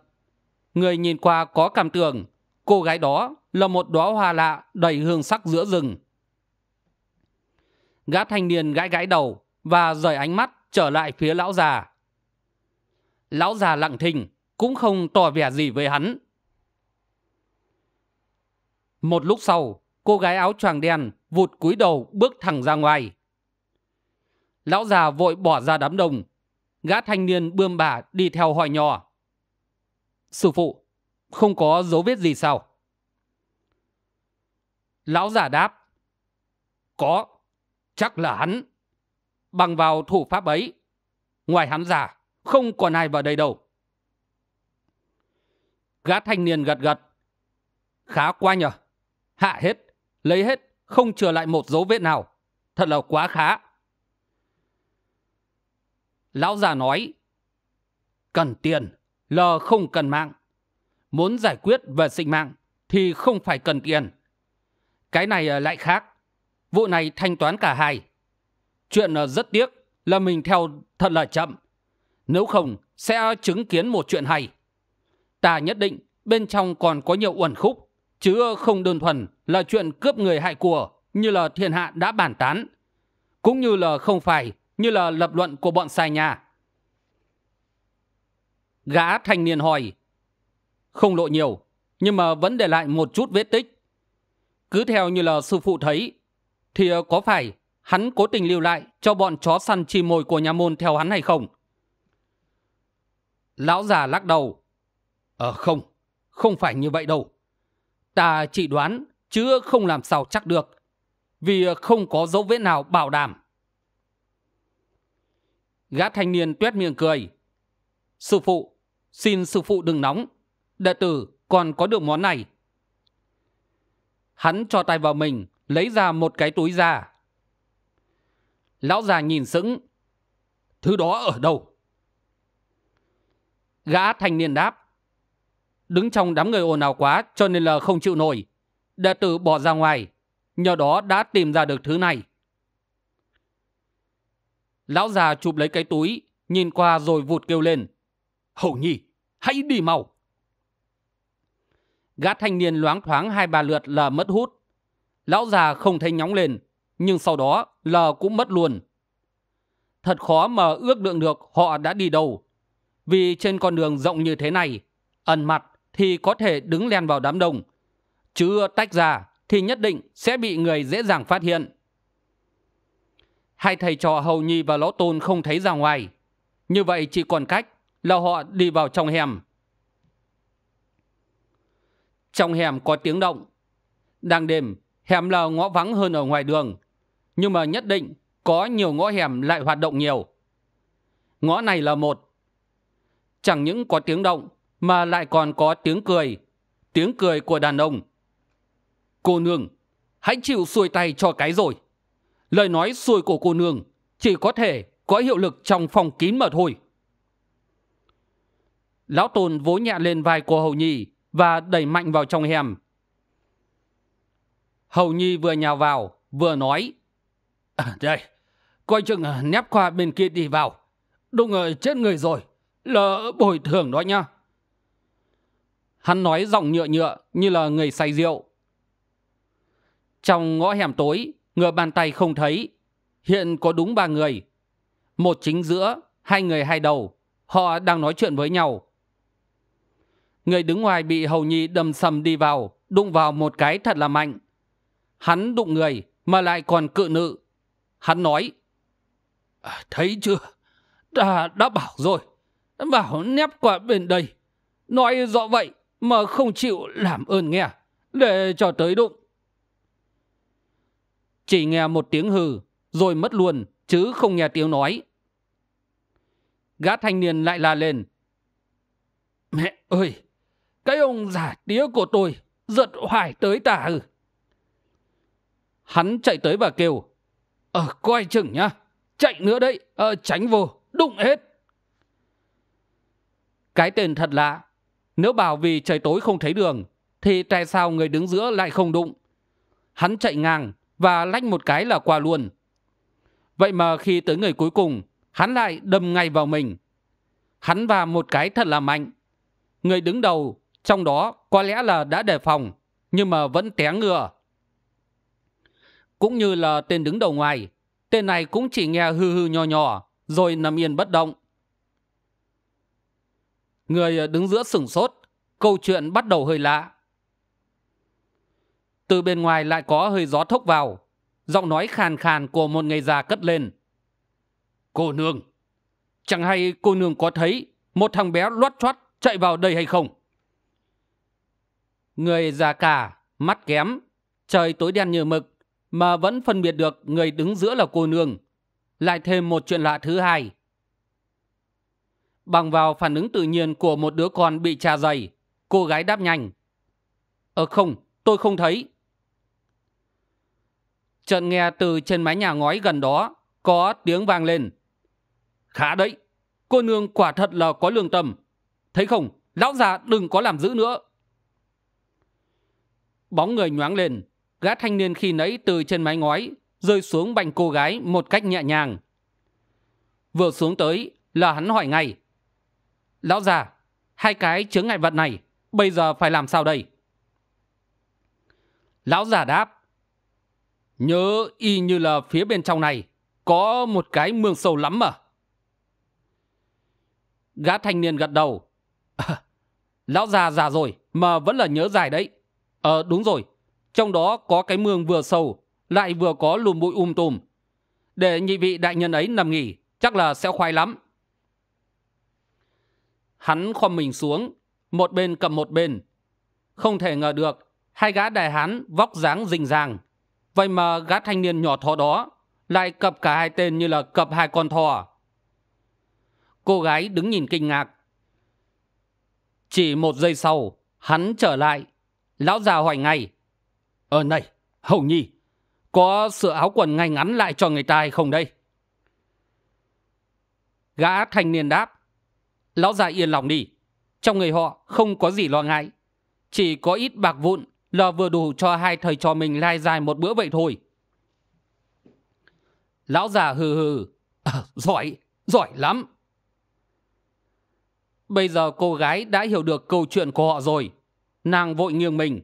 Người nhìn qua có cảm tưởng cô gái đó là một đóa hoa lạ đầy hương sắc giữa rừng gã thanh niên gãi gãi đầu và rời ánh mắt trở lại phía lão già lão già lặng thình cũng không tỏ vẻ gì với hắn một lúc sau cô gái áo choàng đen vụt cúi đầu bước thẳng ra ngoài lão già vội bỏ ra đám đông gã thanh niên bươm bà đi theo hỏi nhỏ sư phụ không có dấu vết gì sao lão giả đáp có chắc là hắn bằng vào thủ pháp ấy ngoài hắn giả không còn ai vào đây đâu gã thanh niên gật gật khá quá nhờ, hạ hết lấy hết không trở lại một dấu vết nào thật là quá khá lão già nói cần tiền lờ không cần mạng muốn giải quyết về sinh mạng thì không phải cần tiền cái này ờ, lại khác vụ này thanh toán cả hai chuyện ờ, rất tiếc là mình theo thật là chậm nếu không sẽ chứng kiến một chuyện hay ta nhất định bên trong còn có nhiều uẩn khúc chứ không đơn thuần là chuyện cướp người hại của như là thiên hạ đã bàn tán cũng như là không phải như là lập luận của bọn sai nhà gã thanh niên hỏi không lộ nhiều nhưng mà vẫn để lại một chút vết tích cứ theo như là sư phụ thấy thì ờ, có phải hắn cố tình lưu lại cho bọn chó săn chim mồi của nhà môn theo hắn hay không lão già lắc đầu ờ không không phải như vậy đâu ta chỉ đoán chứ không làm sao chắc được vì ờ, không có dấu vết nào bảo đảm gã thanh niên tuét miệng cười sư phụ xin sư phụ đừng nóng đệ tử còn có được món này hắn cho tay vào mình lấy ra một cái túi ra lão già nhìn sững thứ đó ở đâu gã thanh niên đáp đứng trong đám người ồn ào quá cho nên là không chịu nổi đệ tử bỏ ra ngoài nhờ đó đã tìm ra được thứ này lão già chụp lấy cái túi nhìn qua rồi vụt kêu lên hầu nhi hãy đi mau Gã thanh niên loáng thoáng hai ba lượt là mất hút. Lão già không thấy nhóng lên, nhưng sau đó lờ cũng mất luôn. Thật khó mà ước lượng được họ đã đi đâu. Vì trên con đường rộng như thế này, ẩn mặt thì có thể đứng len vào đám đông. Chứ tách ra thì nhất định sẽ bị người dễ dàng phát hiện. Hai thầy trò Hầu Nhi và Lão Tôn không thấy ra ngoài. Như vậy chỉ còn cách là họ đi vào trong hẻm trong hẻm có tiếng động. Đang đêm, hẻm là ngõ vắng hơn ở ngoài đường, nhưng mà nhất định có nhiều ngõ hẻm lại hoạt động nhiều. Ngõ này là một. Chẳng những có tiếng động, mà lại còn có tiếng cười, tiếng cười của đàn ông. Cô nương, hãy chịu xuôi tay cho cái rồi. Lời nói xuôi của cô nương chỉ có thể có hiệu lực trong phòng kín mà thôi. Lão Tôn vỗ nhẹ lên vai của Hầu Nhi và đẩy mạnh vào trong hẻm hầu nhi vừa nhào vào vừa nói à, đây coi chừng à, nép qua bên kia đi vào đúng rồi chết người rồi lỡ bồi thường đó nha hắn nói giọng nhựa nhựa như là người say rượu trong ngõ hẻm tối ngựa bàn tay không thấy hiện có đúng ba người một chính giữa hai người hai đầu họ đang nói chuyện với nhau người đứng ngoài bị hầu nhi đâm sầm đi vào đụng vào một cái thật là mạnh hắn đụng người mà lại còn cự nữ hắn nói à, thấy chưa ta đã bảo rồi bảo nép qua bên đây nói rõ vậy mà không chịu làm ơn nghe để cho tới đụng chỉ nghe một tiếng hừ rồi mất luôn chứ không nghe tiếng nói gã thanh niên lại la lên mẹ ơi cái ông giả tía của tôi giận hoài tới tả ư? Hắn chạy tới và kêu. Ờ coi chừng nhá. Chạy nữa đấy. Ờ tránh vô. Đụng hết. Cái tên thật lạ. Nếu bảo vì trời tối không thấy đường. Thì tại sao người đứng giữa lại không đụng. Hắn chạy ngang. Và lách một cái là qua luôn. Vậy mà khi tới người cuối cùng. Hắn lại đâm ngay vào mình. Hắn và một cái thật là mạnh. Người đứng đầu trong đó có lẽ là đã đề phòng Nhưng mà vẫn té ngựa Cũng như là tên đứng đầu ngoài Tên này cũng chỉ nghe hư hư nho nhỏ Rồi nằm yên bất động Người đứng giữa sửng sốt Câu chuyện bắt đầu hơi lạ Từ bên ngoài lại có hơi gió thốc vào Giọng nói khàn khàn của một người già cất lên Cô nương Chẳng hay cô nương có thấy Một thằng bé loát choát chạy vào đây hay không người già cả mắt kém trời tối đen như mực mà vẫn phân biệt được người đứng giữa là cô nương lại thêm một chuyện lạ thứ hai bằng vào phản ứng tự nhiên của một đứa con bị trà dày cô gái đáp nhanh ờ không tôi không thấy chợt nghe từ trên mái nhà ngói gần đó có tiếng vang lên khá đấy cô nương quả thật là có lương tâm thấy không lão già đừng có làm dữ nữa bóng người nhoáng lên gã thanh niên khi nấy từ trên mái ngói rơi xuống bành cô gái một cách nhẹ nhàng vừa xuống tới là hắn hỏi ngay lão già hai cái chướng ngại vật này bây giờ phải làm sao đây lão già đáp nhớ y như là phía bên trong này có một cái mương sâu lắm mà gã thanh niên gật đầu lão già già rồi mà vẫn là nhớ dài đấy Ờ đúng rồi, trong đó có cái mương vừa sâu, lại vừa có lùm bụi um tùm. Để nhị vị đại nhân ấy nằm nghỉ, chắc là sẽ khoai lắm. Hắn khom mình xuống, một bên cầm một bên. Không thể ngờ được, hai gã đại hán vóc dáng rình ràng. Vậy mà gã thanh niên nhỏ thó đó lại cập cả hai tên như là cập hai con thò Cô gái đứng nhìn kinh ngạc. Chỉ một giây sau, hắn trở lại, Lão già hỏi ngay. Ờ này, hầu Nhi, có sửa áo quần ngay ngắn lại cho người ta hay không đây? Gã thanh niên đáp. Lão già yên lòng đi. Trong người họ không có gì lo ngại. Chỉ có ít bạc vụn là vừa đủ cho hai thầy trò mình lai dài một bữa vậy thôi. Lão già hừ hừ. À, giỏi, giỏi lắm. Bây giờ cô gái đã hiểu được câu chuyện của họ rồi nàng vội nghiêng mình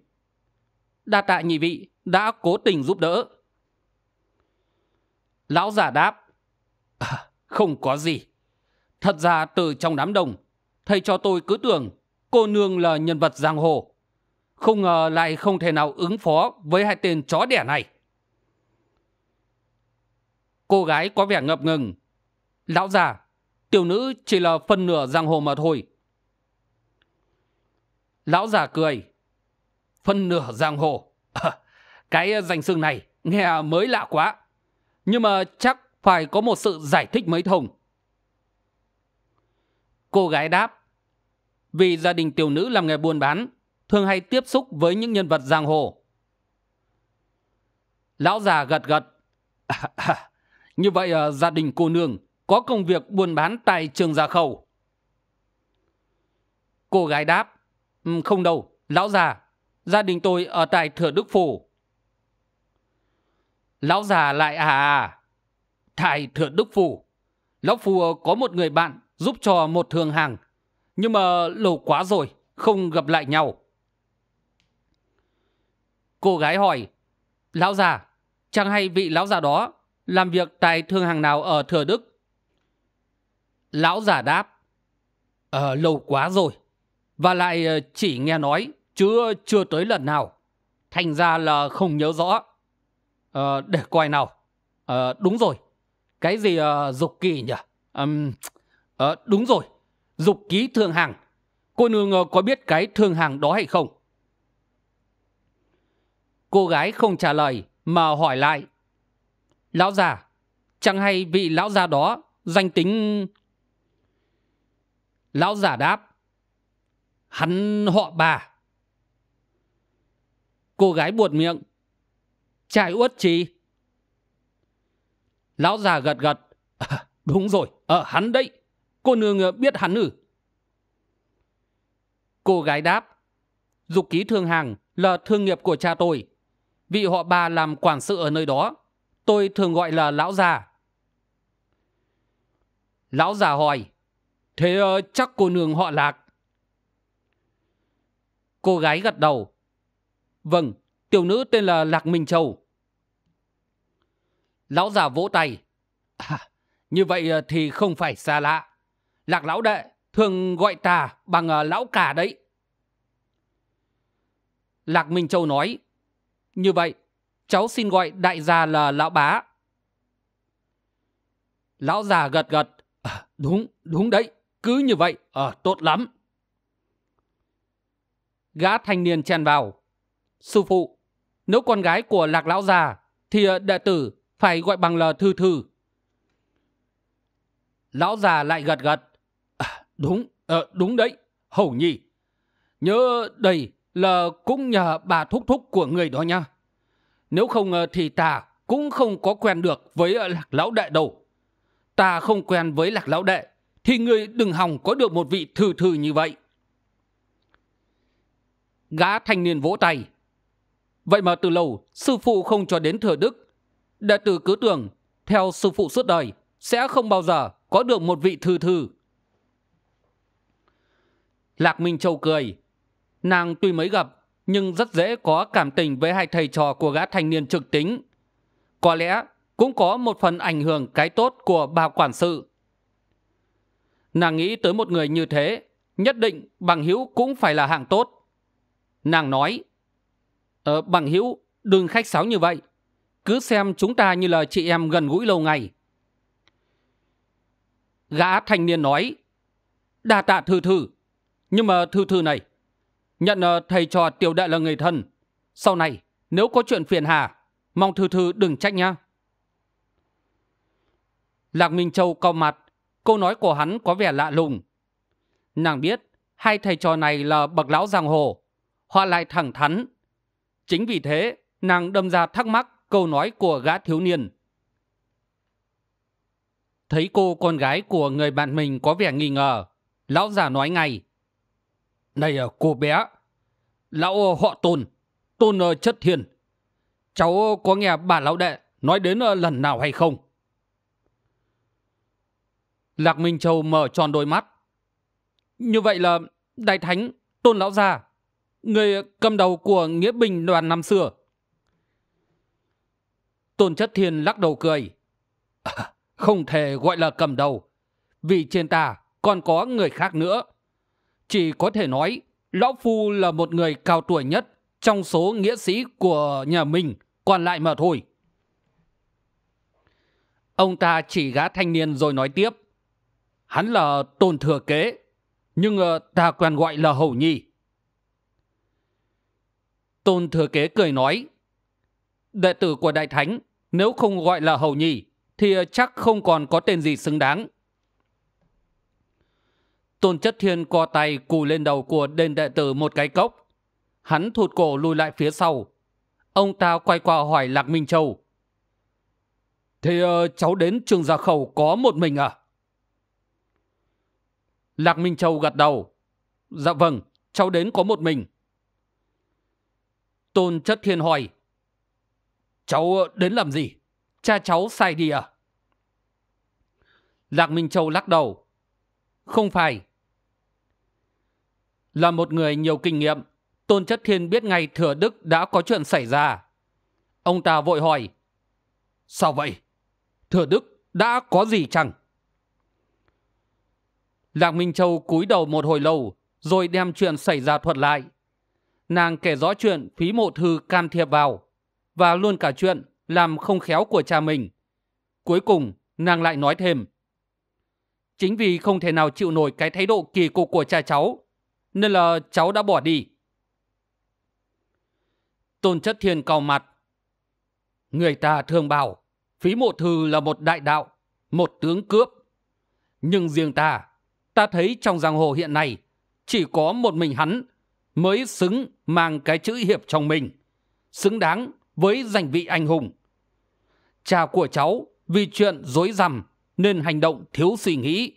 đa tạ nhị vị đã cố tình giúp đỡ lão giả đáp à, không có gì thật ra từ trong đám đông thầy cho tôi cứ tưởng cô nương là nhân vật giang hồ không ngờ lại không thể nào ứng phó với hai tên chó đẻ này cô gái có vẻ ngập ngừng lão già tiểu nữ chỉ là phân nửa giang hồ mà thôi lão già cười phân nửa giang hồ cái ờ, danh xưng này nghe mới lạ quá nhưng mà chắc phải có một sự giải thích mới thùng cô gái đáp vì gia đình tiểu nữ làm nghề buôn bán thường hay tiếp xúc với những nhân vật giang hồ lão già gật gật như vậy ờ, gia đình cô nương có công việc buôn bán tại trường gia khẩu cô gái đáp Ừ, không đâu, lão già, gia đình tôi ở tại Thừa Đức Phủ. Lão già lại à, à, à tại Thừa Đức Phủ. Lão Phù có một người bạn giúp cho một thường hàng, nhưng mà lâu quá rồi, không gặp lại nhau. Cô gái hỏi, lão già, chẳng hay vị lão già đó làm việc tại thương hàng nào ở Thừa Đức? Lão già đáp, ờ, lâu quá rồi, và lại ờ, chỉ nghe nói chứ chưa tới lần nào thành ra là không nhớ rõ à, để coi nào à, đúng rồi cái gì à, dục kỳ nhỉ à, đúng rồi dục ký thương hàng cô nương có biết cái thương hàng đó hay không cô gái không trả lời mà hỏi lại lão già chẳng hay vị lão già đó danh tính lão già đáp Hắn họ bà. Cô gái buột miệng. Trai uất chi? Lão già gật gật. À, đúng rồi, ở hắn đấy. Cô nương ờ, biết hắn ư? Cô gái đáp. Dục ký thương hàng là thương nghiệp của cha tôi. Vị họ bà làm quản sự ở nơi đó. Tôi thường gọi là lão già. Lão già hỏi. Thế ờ, chắc cô nương họ lạc Cô gái gật đầu. Vâng, tiểu nữ tên là Lạc Minh Châu. Lão già vỗ tay. À, như vậy à, thì không phải xa lạ. Lạc lão đệ thường gọi ta bằng à, lão cả đấy. Lạc Minh Châu nói. Như vậy, cháu xin gọi đại gia là lão bá. Lão già gật gật. À, đúng, đúng đấy. Cứ như vậy, à, tốt lắm gã thanh niên chen vào sư phụ nếu con gái của lạc lão già thì ờ, đệ tử phải gọi bằng lờ thư thư lão già lại gật gật à, đúng à, đúng đấy hầu nhi nhớ đây là cũng nhờ bà thúc thúc của người đó nha nếu không ờ, thì ta cũng không có quen được với lạc lão đệ đâu ta không quen với lạc lão đệ thì người đừng hòng có được một vị thư thư như vậy gã thanh niên vỗ tay vậy mà từ lâu sư phụ không cho đến thừa đức đệ tử cứ tưởng theo sư phụ suốt đời sẽ không bao giờ có được một vị thư thư lạc minh châu cười nàng tuy mới gặp nhưng rất dễ có cảm tình với hai thầy trò của gã thanh niên trực tính có lẽ cũng có một phần ảnh hưởng cái tốt của bà quản sự nàng nghĩ tới một người như thế nhất định bằng hữu cũng phải là hạng tốt Nàng nói ờ, Bằng hữu đừng khách sáo như vậy Cứ xem chúng ta như là chị em gần gũi lâu ngày Gã thanh niên nói đa tạ thư thư Nhưng mà thư thư này Nhận ờ, thầy trò tiểu đại là người thân Sau này nếu có chuyện phiền hà Mong thư thư đừng trách nhá Lạc Minh Châu cau mặt Câu nói của hắn có vẻ lạ lùng Nàng biết hai thầy trò này là bậc lão giang hồ họ lại thẳng thắn. Chính vì thế, nàng đâm ra thắc mắc câu nói của gã thiếu niên. Thấy cô con gái của người bạn mình có vẻ nghi ngờ, lão già nói ngay. Này ờ, cô bé, lão họ tôn, tôn ờ, chất thiền. Cháu có nghe bà lão đệ nói đến ờ, lần nào hay không? Lạc Minh Châu mở tròn đôi mắt. Như vậy là Đại Thánh, Tôn Lão Gia người cầm đầu của nghĩa bình đoàn năm xưa tôn chất thiên lắc đầu cười à, không thể gọi là cầm đầu vì trên ta còn có người khác nữa chỉ có thể nói lão phu là một người cao tuổi nhất trong số nghĩa sĩ của nhà mình còn lại mà thôi ông ta chỉ gã thanh niên rồi nói tiếp hắn là tôn thừa kế nhưng ờ, ta quen gọi là hầu nhi tôn thừa kế cười nói đệ tử của đại thánh nếu không gọi là hầu nhì thì chắc không còn có tên gì xứng đáng tôn chất thiên co tay cù lên đầu của đền đệ tử một cái cốc hắn thụt cổ lùi lại phía sau ông ta quay qua hỏi lạc minh châu thì ờ, cháu đến trường gia khẩu có một mình à lạc minh châu gật đầu dạ vâng cháu đến có một mình Tôn Chất Thiên hỏi. Cháu ờ, đến làm gì? Cha cháu sai đi à? Lạc Minh Châu lắc đầu. Không phải. Là một người nhiều kinh nghiệm, Tôn Chất Thiên biết ngay Thừa Đức đã có chuyện xảy ra. Ông ta vội hỏi. Sao vậy? Thừa Đức đã có gì chẳng? Lạc Minh Châu cúi đầu một hồi lâu, rồi đem chuyện xảy ra thuật lại nàng kể rõ chuyện phí Mộ Thư can thiệp vào và luôn cả chuyện làm không khéo của cha mình. Cuối cùng, nàng lại nói thêm. Chính vì không thể nào chịu nổi cái thái độ kỳ cục của cha cháu, nên là cháu đã bỏ đi. Tôn Chất Thiên cầu mặt. Người ta thường bảo, Phí Mộ Thư là một đại đạo, một tướng cướp. Nhưng riêng ta, ta thấy trong giang hồ hiện nay, chỉ có một mình hắn mới xứng mang cái chữ hiệp trong mình xứng đáng với danh vị anh hùng cha của cháu vì chuyện dối rằm nên hành động thiếu suy nghĩ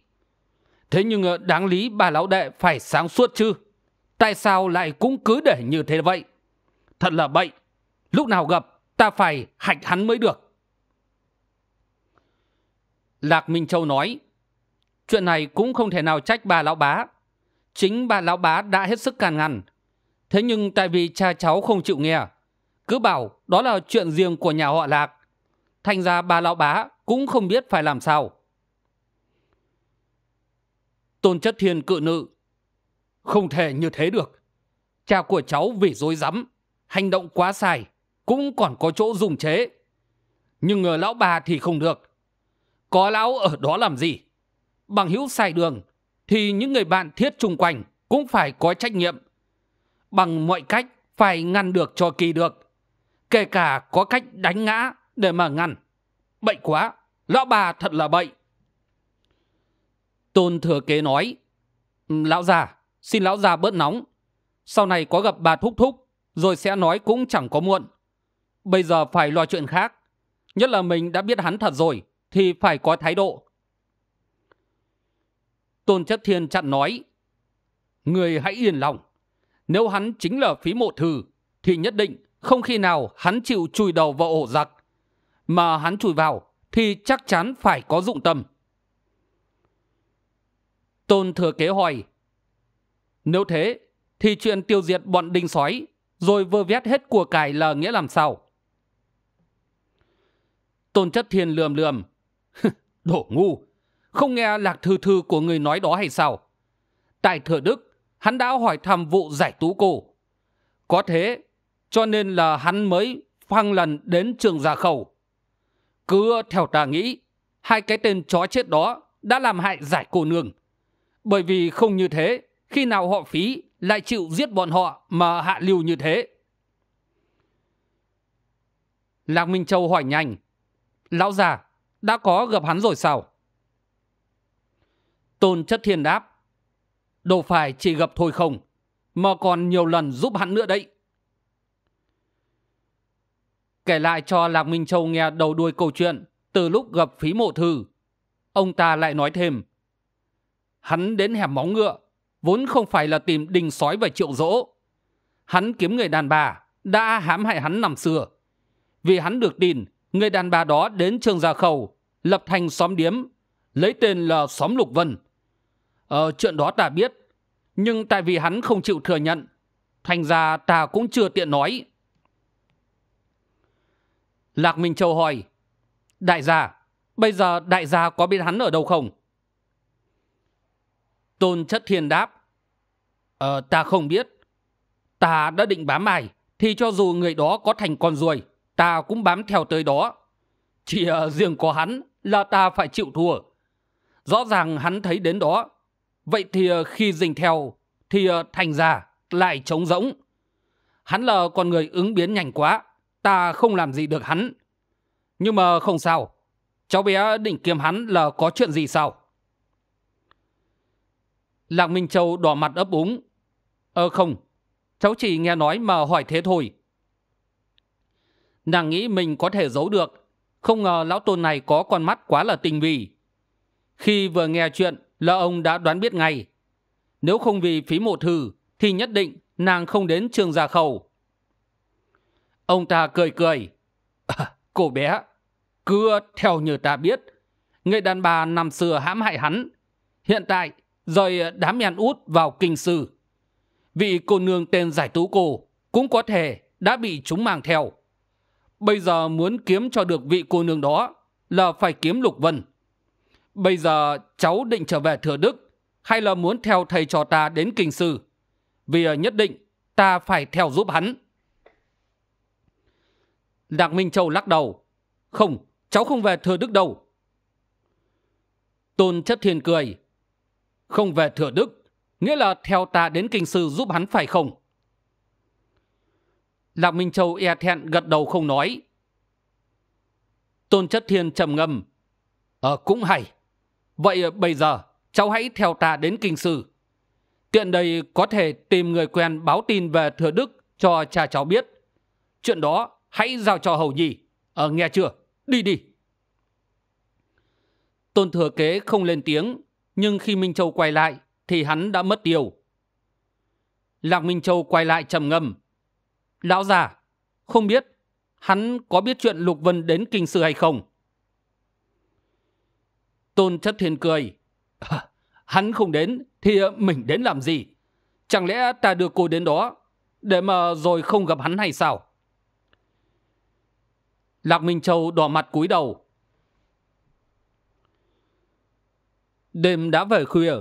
thế nhưng ờ, đáng lý bà lão đệ phải sáng suốt chứ tại sao lại cũng cứ để như thế vậy thật là bậy lúc nào gặp ta phải hạch hắn mới được lạc minh châu nói chuyện này cũng không thể nào trách bà lão bá chính bà lão bá đã hết sức can ngăn thế nhưng tại vì cha cháu không chịu nghe cứ bảo đó là chuyện riêng của nhà họ lạc thành ra bà lão bá cũng không biết phải làm sao tôn chất thiên cự nữ không thể như thế được cha của cháu vì dối rắm hành động quá sai cũng còn có chỗ dùng chế nhưng ở lão bà thì không được có lão ở đó làm gì bằng hữu sai đường thì những người bạn thiết chung quanh cũng phải có trách nhiệm bằng mọi cách phải ngăn được cho kỳ được kể cả có cách đánh ngã để mà ngăn bệnh quá lão bà thật là bệnh tôn thừa kế nói lão già xin lão già bớt nóng sau này có gặp bà thúc thúc rồi sẽ nói cũng chẳng có muộn bây giờ phải lo chuyện khác nhất là mình đã biết hắn thật rồi thì phải có thái độ tôn chất thiên chặn nói người hãy yên lòng nếu hắn chính là phí mộ thư thì nhất định không khi nào hắn chịu chui đầu vào ổ giặc mà hắn chui vào thì chắc chắn phải có dụng tâm tôn thừa kế hỏi nếu thế thì chuyện tiêu diệt bọn đinh sói rồi vơ vét hết của cải là nghĩa làm sao tôn chất thiên lườm lườm đổ ngu không nghe lạc thư thư của người nói đó hay sao tại thừa đức hắn đã hỏi thăm vụ giải tú cô có thế cho nên là hắn mới phăng lần đến trường gia khẩu cứ theo ta nghĩ hai cái tên chó chết đó đã làm hại giải cô nương bởi vì không như thế khi nào họ phí lại chịu giết bọn họ mà hạ lưu như thế lạc minh châu hỏi nhanh lão già đã có gặp hắn rồi sao Tôn chất thiên đáp. Đâu phải chỉ gặp thôi không, mà còn nhiều lần giúp hắn nữa đấy. Kể lại cho Lạc Minh Châu nghe đầu đuôi câu chuyện từ lúc gặp phí mộ thư. Ông ta lại nói thêm. Hắn đến hẻm móng ngựa, vốn không phải là tìm đình sói và triệu dỗ. Hắn kiếm người đàn bà, đã hãm hại hắn năm xưa. Vì hắn được tin, người đàn bà đó đến trường gia khẩu, lập thành xóm điếm, lấy tên là xóm Lục Vân Ờ, chuyện đó ta biết. Nhưng tại vì hắn không chịu thừa nhận, thành ra ta cũng chưa tiện nói. Lạc Minh Châu hỏi, Đại gia, bây giờ đại gia có biết hắn ở đâu không? Tôn Chất Thiên đáp, Ờ, ta không biết. Ta đã định bám mày, thì cho dù người đó có thành con ruồi, ta cũng bám theo tới đó. Chỉ ờ, riêng có hắn là ta phải chịu thua. Rõ ràng hắn thấy đến đó Vậy thì ờ, khi dình theo thì ờ, thành ra lại trống rỗng. Hắn là con người ứng biến nhanh quá, ta không làm gì được hắn. Nhưng mà không sao, cháu bé định kiếm hắn là có chuyện gì sao? Lạc Minh Châu đỏ mặt ấp úng. ơ ờ, không, cháu chỉ nghe nói mà hỏi thế thôi. Nàng nghĩ mình có thể giấu được, không ngờ lão tôn này có con mắt quá là tinh vi Khi vừa nghe chuyện, là ông đã đoán biết ngay nếu không vì phí mộ thư thì nhất định nàng không đến trường gia khẩu ông ta cười cười à, cô bé cứ theo như ta biết người đàn bà năm xưa hãm hại hắn hiện tại rời đám nhàn út vào kinh sư vị cô nương tên giải tú cô cũng có thể đã bị chúng mang theo bây giờ muốn kiếm cho được vị cô nương đó là phải kiếm lục vân bây giờ cháu định trở về thừa đức hay là muốn theo thầy trò ta đến kinh sư vì ờ, nhất định ta phải theo giúp hắn đặng minh châu lắc đầu không cháu không về thừa đức đâu tôn chất thiên cười không về thừa đức nghĩa là theo ta đến kinh sư giúp hắn phải không lạc minh châu e thẹn gật đầu không nói tôn chất thiên trầm ngâm ờ cũng hay Vậy ờ, bây giờ cháu hãy theo ta đến kinh sư. Tiện đây có thể tìm người quen báo tin về thừa đức cho cha cháu biết. Chuyện đó hãy giao cho Hầu Nhi. ở ờ, nghe chưa? Đi đi. Tôn thừa kế không lên tiếng, nhưng khi Minh Châu quay lại thì hắn đã mất điều. Lạc Minh Châu quay lại trầm ngâm. Lão già, không biết hắn có biết chuyện Lục Vân đến kinh sư hay không? tôn chất thiên cười hắn không đến thì mình đến làm gì chẳng lẽ ta đưa cô đến đó để mà rồi không gặp hắn hay sao lạc minh châu đỏ mặt cúi đầu đêm đã về khuya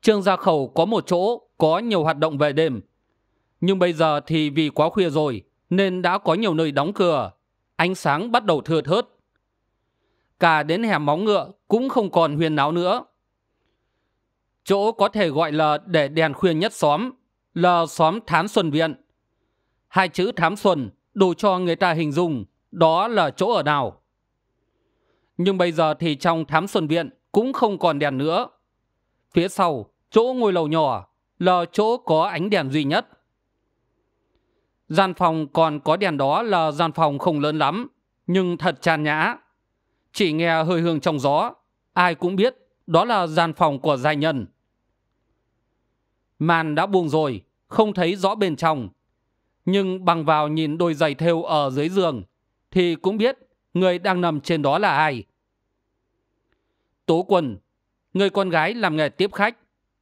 trương gia khẩu có một chỗ có nhiều hoạt động về đêm nhưng bây giờ thì vì quá khuya rồi nên đã có nhiều nơi đóng cửa ánh sáng bắt đầu thưa thớt cả đến hẻm móng ngựa cũng không còn huyền náo nữa. Chỗ có thể gọi là để đèn khuyên nhất xóm là xóm thám Xuân Viện. Hai chữ Thám Xuân đủ cho người ta hình dung đó là chỗ ở nào. Nhưng bây giờ thì trong Thám Xuân Viện cũng không còn đèn nữa. Phía sau, chỗ ngôi lầu nhỏ là chỗ có ánh đèn duy nhất. Gian phòng còn có đèn đó là gian phòng không lớn lắm, nhưng thật tràn nhã chỉ nghe hơi hương trong gió ai cũng biết đó là gian phòng của giai nhân màn đã buông rồi không thấy rõ bên trong nhưng bằng vào nhìn đôi giày thêu ở dưới giường thì cũng biết người đang nằm trên đó là ai tố quân người con gái làm nghề tiếp khách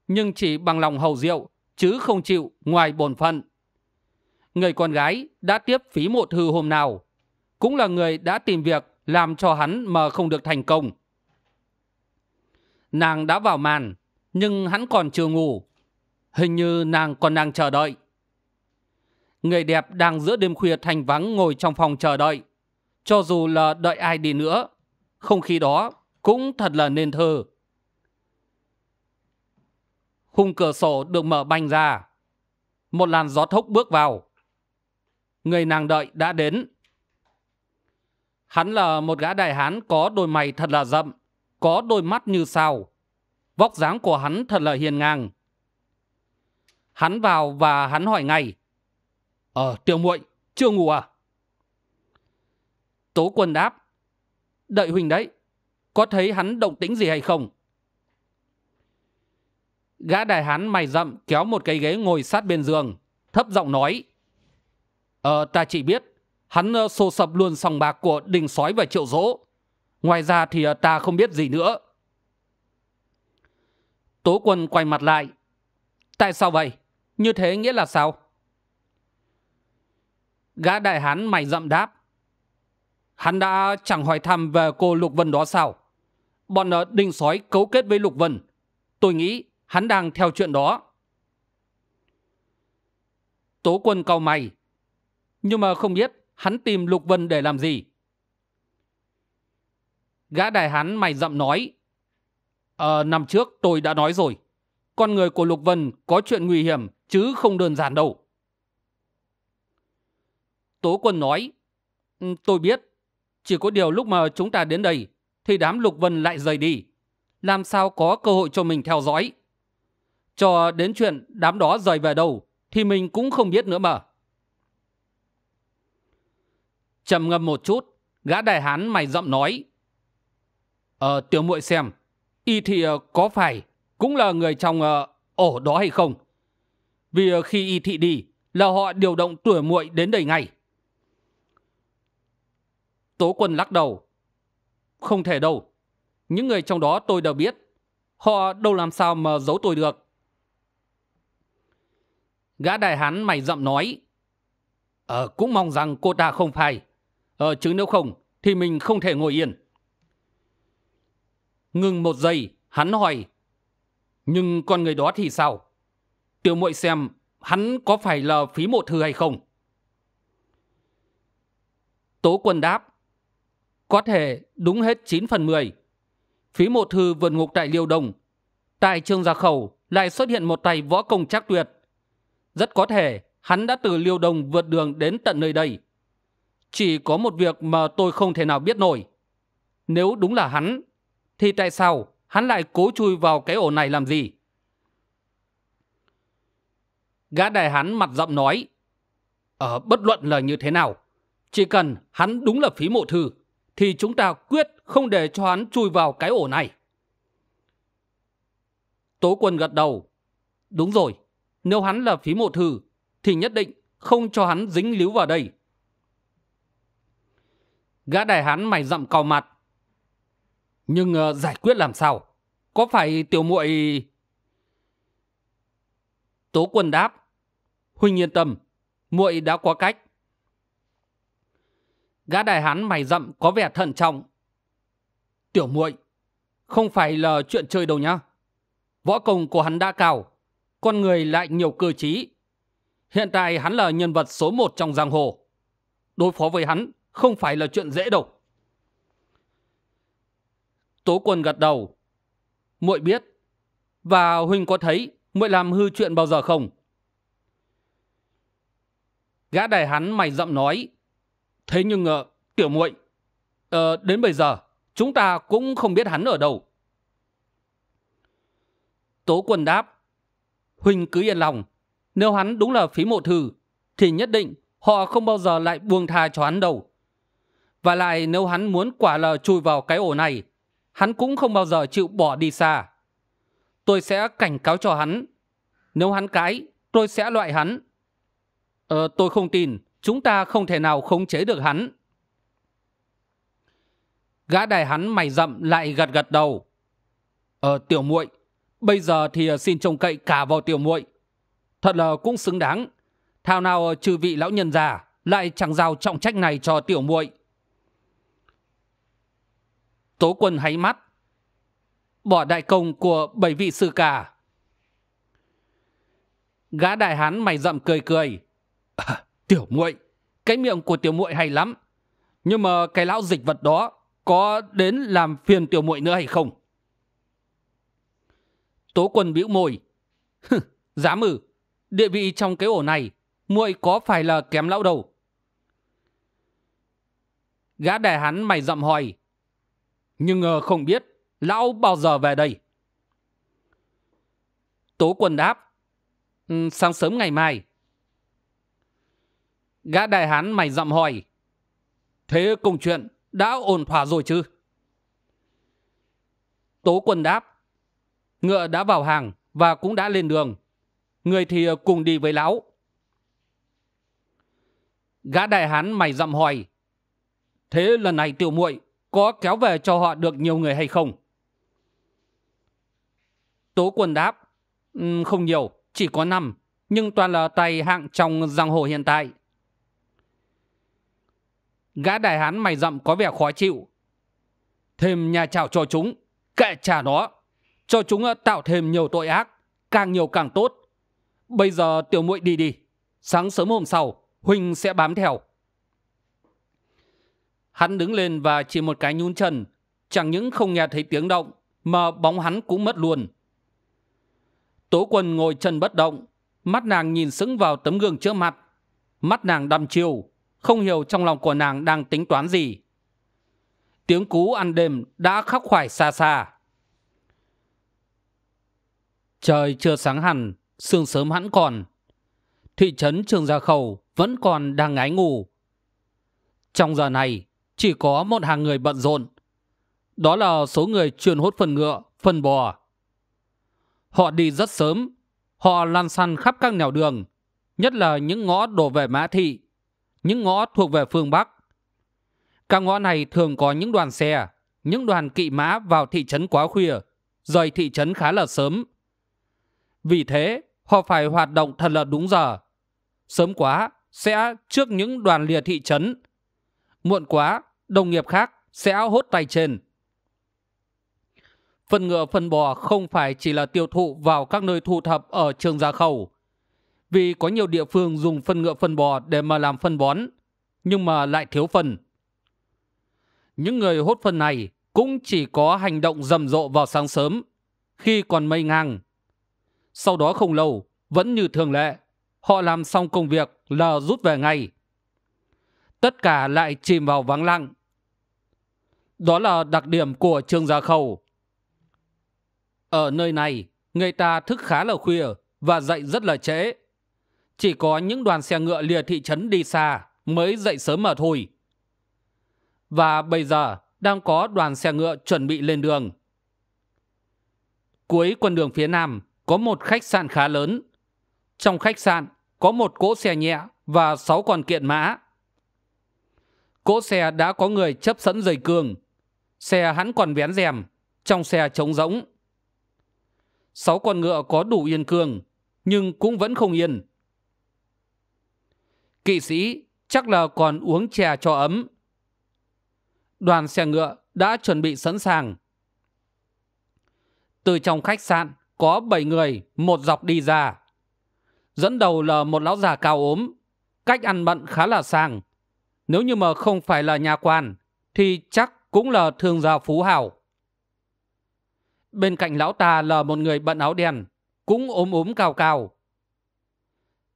nhưng chỉ bằng lòng hầu rượu chứ không chịu ngoài bổn phận người con gái đã tiếp phí một thư hôm nào cũng là người đã tìm việc làm cho hắn mà không được thành công nàng đã vào màn nhưng hắn còn chưa ngủ hình như nàng còn đang chờ đợi người đẹp đang giữa đêm khuya thành vắng ngồi trong phòng chờ đợi cho dù là đợi ai đi nữa không khí đó cũng thật là nên thơ khung cửa sổ được mở banh ra một làn gió thốc bước vào người nàng đợi đã đến Hắn là một gã đại hán có đôi mày thật là rậm, có đôi mắt như sao. Vóc dáng của hắn thật là hiền ngang. Hắn vào và hắn hỏi ngay. Ờ, tiểu muội chưa ngủ à? Tố quân đáp. Đợi huỳnh đấy, có thấy hắn động tĩnh gì hay không? Gã đại hán mày rậm kéo một cái ghế ngồi sát bên giường, thấp giọng nói. Ờ, ta chỉ biết hắn ờ, xô sập luôn sòng bạc của đình sói và triệu dỗ ngoài ra thì ờ, ta không biết gì nữa tố quân quay mặt lại tại sao vậy như thế nghĩa là sao gã đại hán mày rậm đáp hắn đã chẳng hỏi thăm về cô lục vân đó sao bọn ờ, đình sói cấu kết với lục vân tôi nghĩ hắn đang theo chuyện đó tố quân cau mày nhưng mà không biết hắn tìm lục vân để làm gì gã đại hắn mày dậm nói ờ năm trước tôi đã nói rồi con người của lục vân có chuyện nguy hiểm chứ không đơn giản đâu tố quân nói ừ, tôi biết chỉ có điều lúc mà chúng ta đến đây thì đám lục vân lại rời đi làm sao có cơ hội cho mình theo dõi cho đến chuyện đám đó rời về đâu thì mình cũng không biết nữa mà trầm ngâm một chút gã đại hán mày rậm nói ờ tiểu muội xem y thì ờ, có phải cũng là người trong ờ, ổ đó hay không vì ờ, khi y thị đi là họ điều động tuổi muội đến đây ngay tố quân lắc đầu không thể đâu những người trong đó tôi đều biết họ đâu làm sao mà giấu tôi được gã đại hán mày rậm nói ờ cũng mong rằng cô ta không phải ờ, chứ nếu không thì mình không thể ngồi yên ngừng một giây hắn hỏi nhưng con người đó thì sao tiểu muội xem hắn có phải là phí mộ thư hay không tố quân đáp có thể đúng hết 9 phần 10. phí mộ thư vượt ngục tại liêu đông tại trường gia khẩu lại xuất hiện một tay võ công chắc tuyệt rất có thể hắn đã từ liêu đông vượt đường đến tận nơi đây chỉ có một việc mà tôi không thể nào biết nổi nếu đúng là hắn thì tại sao hắn lại cố chui vào cái ổ này làm gì gã đại hắn mặt rậm nói ở ờ, bất luận lời như thế nào chỉ cần hắn đúng là phí mộ thư thì chúng ta quyết không để cho hắn chui vào cái ổ này tố quân gật đầu đúng rồi nếu hắn là phí mộ thư thì nhất định không cho hắn dính líu vào đây Gã đại hán mày dậm cau mặt. Nhưng uh, giải quyết làm sao? Có phải tiểu muội Tố quân đáp. Huynh yên tâm, muội đã có cách. Gã đại hán mày dậm có vẻ thận trọng. Tiểu muội, không phải là chuyện chơi đâu nhá. Võ công của hắn đã cao, con người lại nhiều cơ trí. Hiện tại hắn là nhân vật số một trong giang hồ. Đối phó với hắn không phải là chuyện dễ đâu tố quân gật đầu muội biết và huynh có thấy muội làm hư chuyện bao giờ không gã đài hắn mày dậm nói thế nhưng uh, tiểu muội uh, đến bây giờ chúng ta cũng không biết hắn ở đâu tố quân đáp huynh cứ yên lòng nếu hắn đúng là phí mộ thư thì nhất định họ không bao giờ lại buông tha cho hắn đâu và lại nếu hắn muốn quả lờ chui vào cái ổ này hắn cũng không bao giờ chịu bỏ đi xa tôi sẽ cảnh cáo cho hắn nếu hắn cái tôi sẽ loại hắn ờ, tôi không tin chúng ta không thể nào khống chế được hắn gã đài hắn mày rậm lại gật gật đầu ờ tiểu muội bây giờ thì ờ, xin trông cậy cả vào tiểu muội thật là cũng xứng đáng thao nào trừ ờ, vị lão nhân già lại chẳng giao trọng trách này cho tiểu muội Tố quân háy mắt Bỏ đại công của bảy vị sư cả Gã đại hán mày rậm cười cười à, Tiểu muội Cái miệng của tiểu muội hay lắm Nhưng mà cái lão dịch vật đó Có đến làm phiền tiểu muội nữa hay không Tố quân bĩu môi Dám ừ Địa vị trong cái ổ này muội có phải là kém lão đầu gã đại hán mày rậm hỏi nhưng ờ, không biết lão bao giờ về đây tố quân đáp ừ, sáng sớm ngày mai gã đại hán mày dặm hỏi thế công chuyện đã ổn thỏa rồi chứ tố quân đáp ngựa đã vào hàng và cũng đã lên đường người thì ờ, cùng đi với lão gã đại hán mày dặm hỏi thế lần này tiểu muội có kéo về cho họ được nhiều người hay không? Tố quân đáp, không nhiều, chỉ có năm, nhưng toàn là tay hạng trong giang hồ hiện tại. Gã đại hán mày rậm có vẻ khó chịu. Thêm nhà chảo cho chúng, kệ trả nó, cho chúng tạo thêm nhiều tội ác, càng nhiều càng tốt. Bây giờ tiểu muội đi đi, sáng sớm hôm sau, Huynh sẽ bám theo. Hắn đứng lên và chỉ một cái nhún chân Chẳng những không nghe thấy tiếng động Mà bóng hắn cũng mất luôn Tố quân ngồi chân bất động Mắt nàng nhìn sững vào tấm gương trước mặt Mắt nàng đăm chiêu Không hiểu trong lòng của nàng đang tính toán gì Tiếng cú ăn đêm đã khóc khoải xa xa Trời chưa sáng hẳn Sương sớm hẳn còn Thị trấn Trường Gia Khẩu Vẫn còn đang ngái ngủ Trong giờ này chỉ có một hàng người bận rộn đó là số người chuyên hốt phần ngựa phần bò họ đi rất sớm họ lan săn khắp các nẻo đường nhất là những ngõ đổ về mã thị những ngõ thuộc về phương bắc các ngõ này thường có những đoàn xe những đoàn kỵ mã vào thị trấn quá khuya rời thị trấn khá là sớm vì thế họ phải hoạt động thật là đúng giờ sớm quá sẽ trước những đoàn lìa thị trấn muộn quá đồng nghiệp khác sẽ hốt tay trên Phần ngựa phần bò không phải chỉ là tiêu thụ vào các nơi thu thập ở trường gia khẩu vì có nhiều địa phương dùng phân ngựa phân bò để mà làm phân bón nhưng mà lại thiếu phân những người hốt phân này cũng chỉ có hành động rầm rộ vào sáng sớm khi còn mây ngang sau đó không lâu vẫn như thường lệ họ làm xong công việc là rút về ngay tất cả lại chìm vào vắng lặng đó là đặc điểm của trương gia khẩu ở nơi này người ta thức khá là khuya và dậy rất là trễ chỉ có những đoàn xe ngựa lìa thị trấn đi xa mới dậy sớm mà thôi và bây giờ đang có đoàn xe ngựa chuẩn bị lên đường cuối con đường phía nam có một khách sạn khá lớn trong khách sạn có một cỗ xe nhẹ và sáu con kiện mã cỗ xe đã có người chấp sẵn dây cương xe hắn còn vén rèm trong xe trống rỗng sáu con ngựa có đủ yên cương nhưng cũng vẫn không yên kỵ sĩ chắc là còn uống chè cho ấm đoàn xe ngựa đã chuẩn bị sẵn sàng từ trong khách sạn có bảy người một dọc đi ra dẫn đầu là một lão già cao ốm cách ăn bận khá là sang nếu như mà không phải là nhà quan thì chắc cũng là thương gia phú hảo bên cạnh lão ta là một người bận áo đen cũng ốm ốm cao cao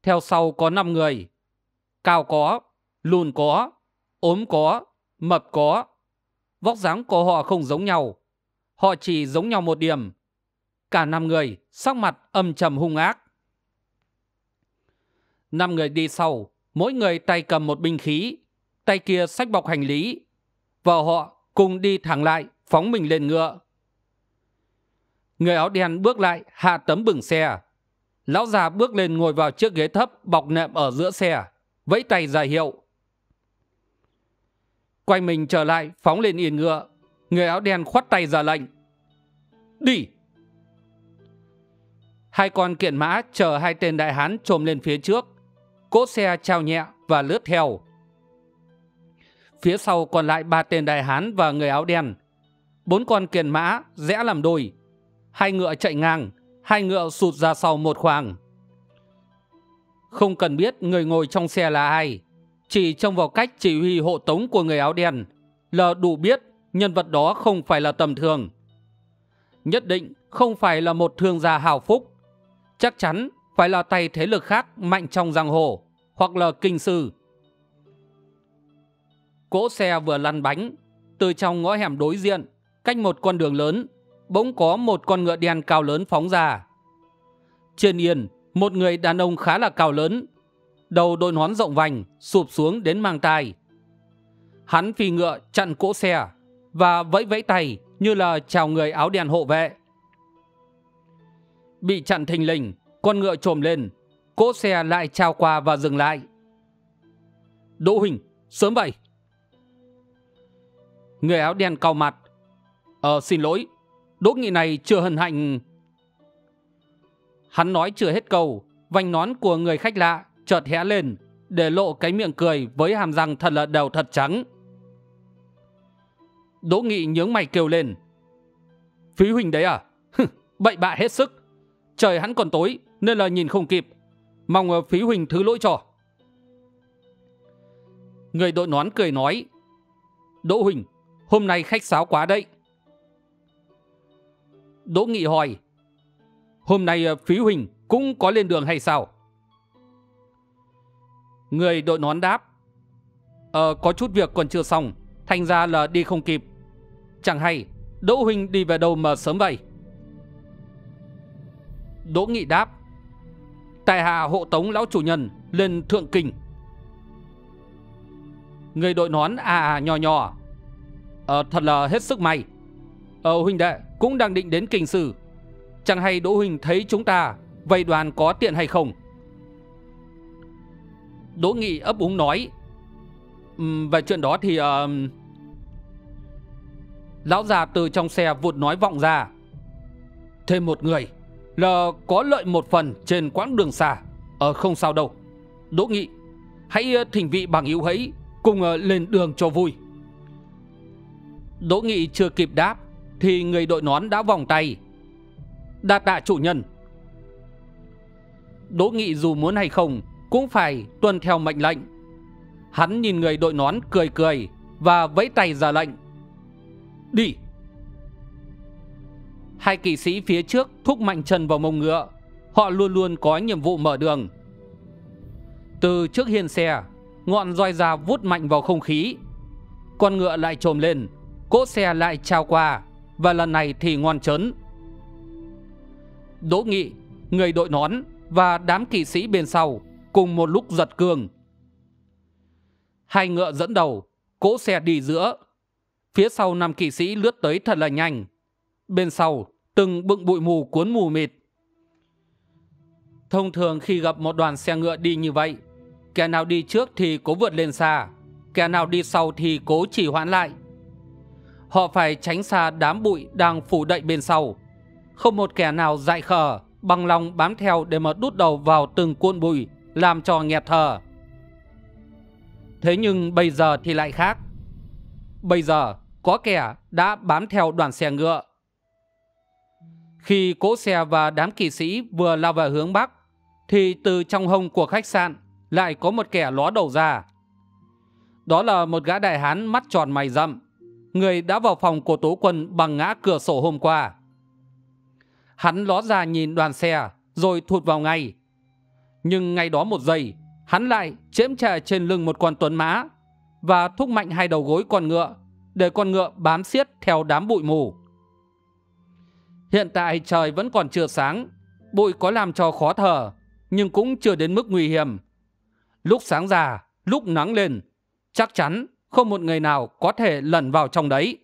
theo sau có năm người cao có lùn có ốm có mập có vóc dáng của họ không giống nhau họ chỉ giống nhau một điểm cả năm người sắc mặt âm trầm hung ác năm người đi sau mỗi người tay cầm một binh khí tay kia sách bọc hành lý và họ cùng đi thẳng lại phóng mình lên ngựa người áo đen bước lại hạ tấm bừng xe lão già bước lên ngồi vào chiếc ghế thấp bọc nệm ở giữa xe vẫy tay ra hiệu quay mình trở lại phóng lên yên ngựa người áo đen khoát tay ra lệnh đi hai con kiện mã chờ hai tên đại hán trồm lên phía trước cỗ xe trao nhẹ và lướt theo phía sau còn lại ba tên đại hán và người áo đen bốn con kiền mã rẽ làm đôi hai ngựa chạy ngang hai ngựa sụt ra sau một khoảng không cần biết người ngồi trong xe là ai chỉ trông vào cách chỉ huy hộ tống của người áo đen là đủ biết nhân vật đó không phải là tầm thường nhất định không phải là một thương gia hào phúc chắc chắn phải là tay thế lực khác mạnh trong giang hồ hoặc là kinh sư cỗ xe vừa lăn bánh từ trong ngõ hẻm đối diện cách một con đường lớn bỗng có một con ngựa đen cao lớn phóng ra trên yên một người đàn ông khá là cao lớn đầu đội nón rộng vành sụp xuống đến mang tai hắn phi ngựa chặn cỗ xe và vẫy vẫy tay như là chào người áo đen hộ vệ bị chặn thình lình con ngựa trồm lên cỗ xe lại trao qua và dừng lại đỗ huỳnh sớm vậy Người áo đen cau mặt Ờ xin lỗi Đỗ nghị này chưa hân hạnh Hắn nói chưa hết câu Vành nón của người khách lạ Chợt hé lên Để lộ cái miệng cười với hàm răng thật là đều thật trắng Đỗ nghị nhướng mày kêu lên Phí Huỳnh đấy à Bậy bạ hết sức Trời hắn còn tối nên là nhìn không kịp Mong ờ, phí Huỳnh thứ lỗi cho Người đội nón cười nói Đỗ Huỳnh. Hôm nay khách sáo quá đấy. Đỗ Nghị hỏi. Hôm nay ờ, Phí Huỳnh cũng có lên đường hay sao? Người đội nón đáp. Ờ, có chút việc còn chưa xong. Thành ra là đi không kịp. Chẳng hay, Đỗ Huỳnh đi về đâu mà sớm vậy? Đỗ Nghị đáp. Tại hạ hộ tống lão chủ nhân lên thượng kinh. Người đội nón à à nhỏ nhỏ à, Thật là hết sức may Ờ huynh đệ cũng đang định đến kinh sư Chẳng hay Đỗ Huynh thấy chúng ta Vậy đoàn có tiện hay không Đỗ Nghị ấp úng nói um, Về chuyện đó thì uh... Lão già từ trong xe vụt nói vọng ra Thêm một người Là có lợi một phần trên quãng đường xa Ờ không sao đâu Đỗ Nghị Hãy ờ, thỉnh vị bằng yếu hãy Cùng lên đường cho vui Đỗ Nghị chưa kịp đáp Thì người đội nón đã vòng tay đạt tạ chủ nhân Đỗ Nghị dù muốn hay không Cũng phải tuân theo mệnh lệnh Hắn nhìn người đội nón cười cười Và vẫy tay ra lệnh Đi Hai kỵ sĩ phía trước thúc mạnh chân vào mông ngựa Họ luôn luôn có nhiệm vụ mở đường Từ trước hiên xe Ngọn roi ra vút mạnh vào không khí Con ngựa lại trồm lên cỗ xe lại trao qua và lần này thì ngoan chấn Đỗ Nghị người đội nón và đám kỵ sĩ bên sau cùng một lúc giật cương hai ngựa dẫn đầu cỗ xe đi giữa phía sau năm kỵ sĩ lướt tới thật là nhanh bên sau từng bựng bụi mù cuốn mù mịt thông thường khi gặp một đoàn xe ngựa đi như vậy kẻ nào đi trước thì cố vượt lên xa kẻ nào đi sau thì cố chỉ hoãn lại họ phải tránh xa đám bụi đang phủ đậy bên sau. Không một kẻ nào dại khờ, bằng lòng bám theo để mà đút đầu vào từng cuộn bụi, làm cho nghẹt thở. Thế nhưng bây giờ thì lại khác. Bây giờ, có kẻ đã bám theo đoàn xe ngựa. Khi cỗ xe và đám kỵ sĩ vừa lao vào hướng Bắc, thì từ trong hông của khách sạn lại có một kẻ ló đầu ra. Đó là một gã đại hán mắt tròn mày rậm, người đã vào phòng của Tố Quân bằng ngã cửa sổ hôm qua. Hắn ló ra nhìn đoàn xe, rồi thụt vào ngay. Nhưng ngay đó một giây, hắn lại chễm chè trên lưng một con tuấn mã và thúc mạnh hai đầu gối con ngựa để con ngựa bám xiết theo đám bụi mù. Hiện tại trời vẫn còn chưa sáng, bụi có làm cho khó thở, nhưng cũng chưa đến mức nguy hiểm. Lúc sáng già, lúc nắng lên, chắc chắn không một người nào có thể lẩn vào trong đấy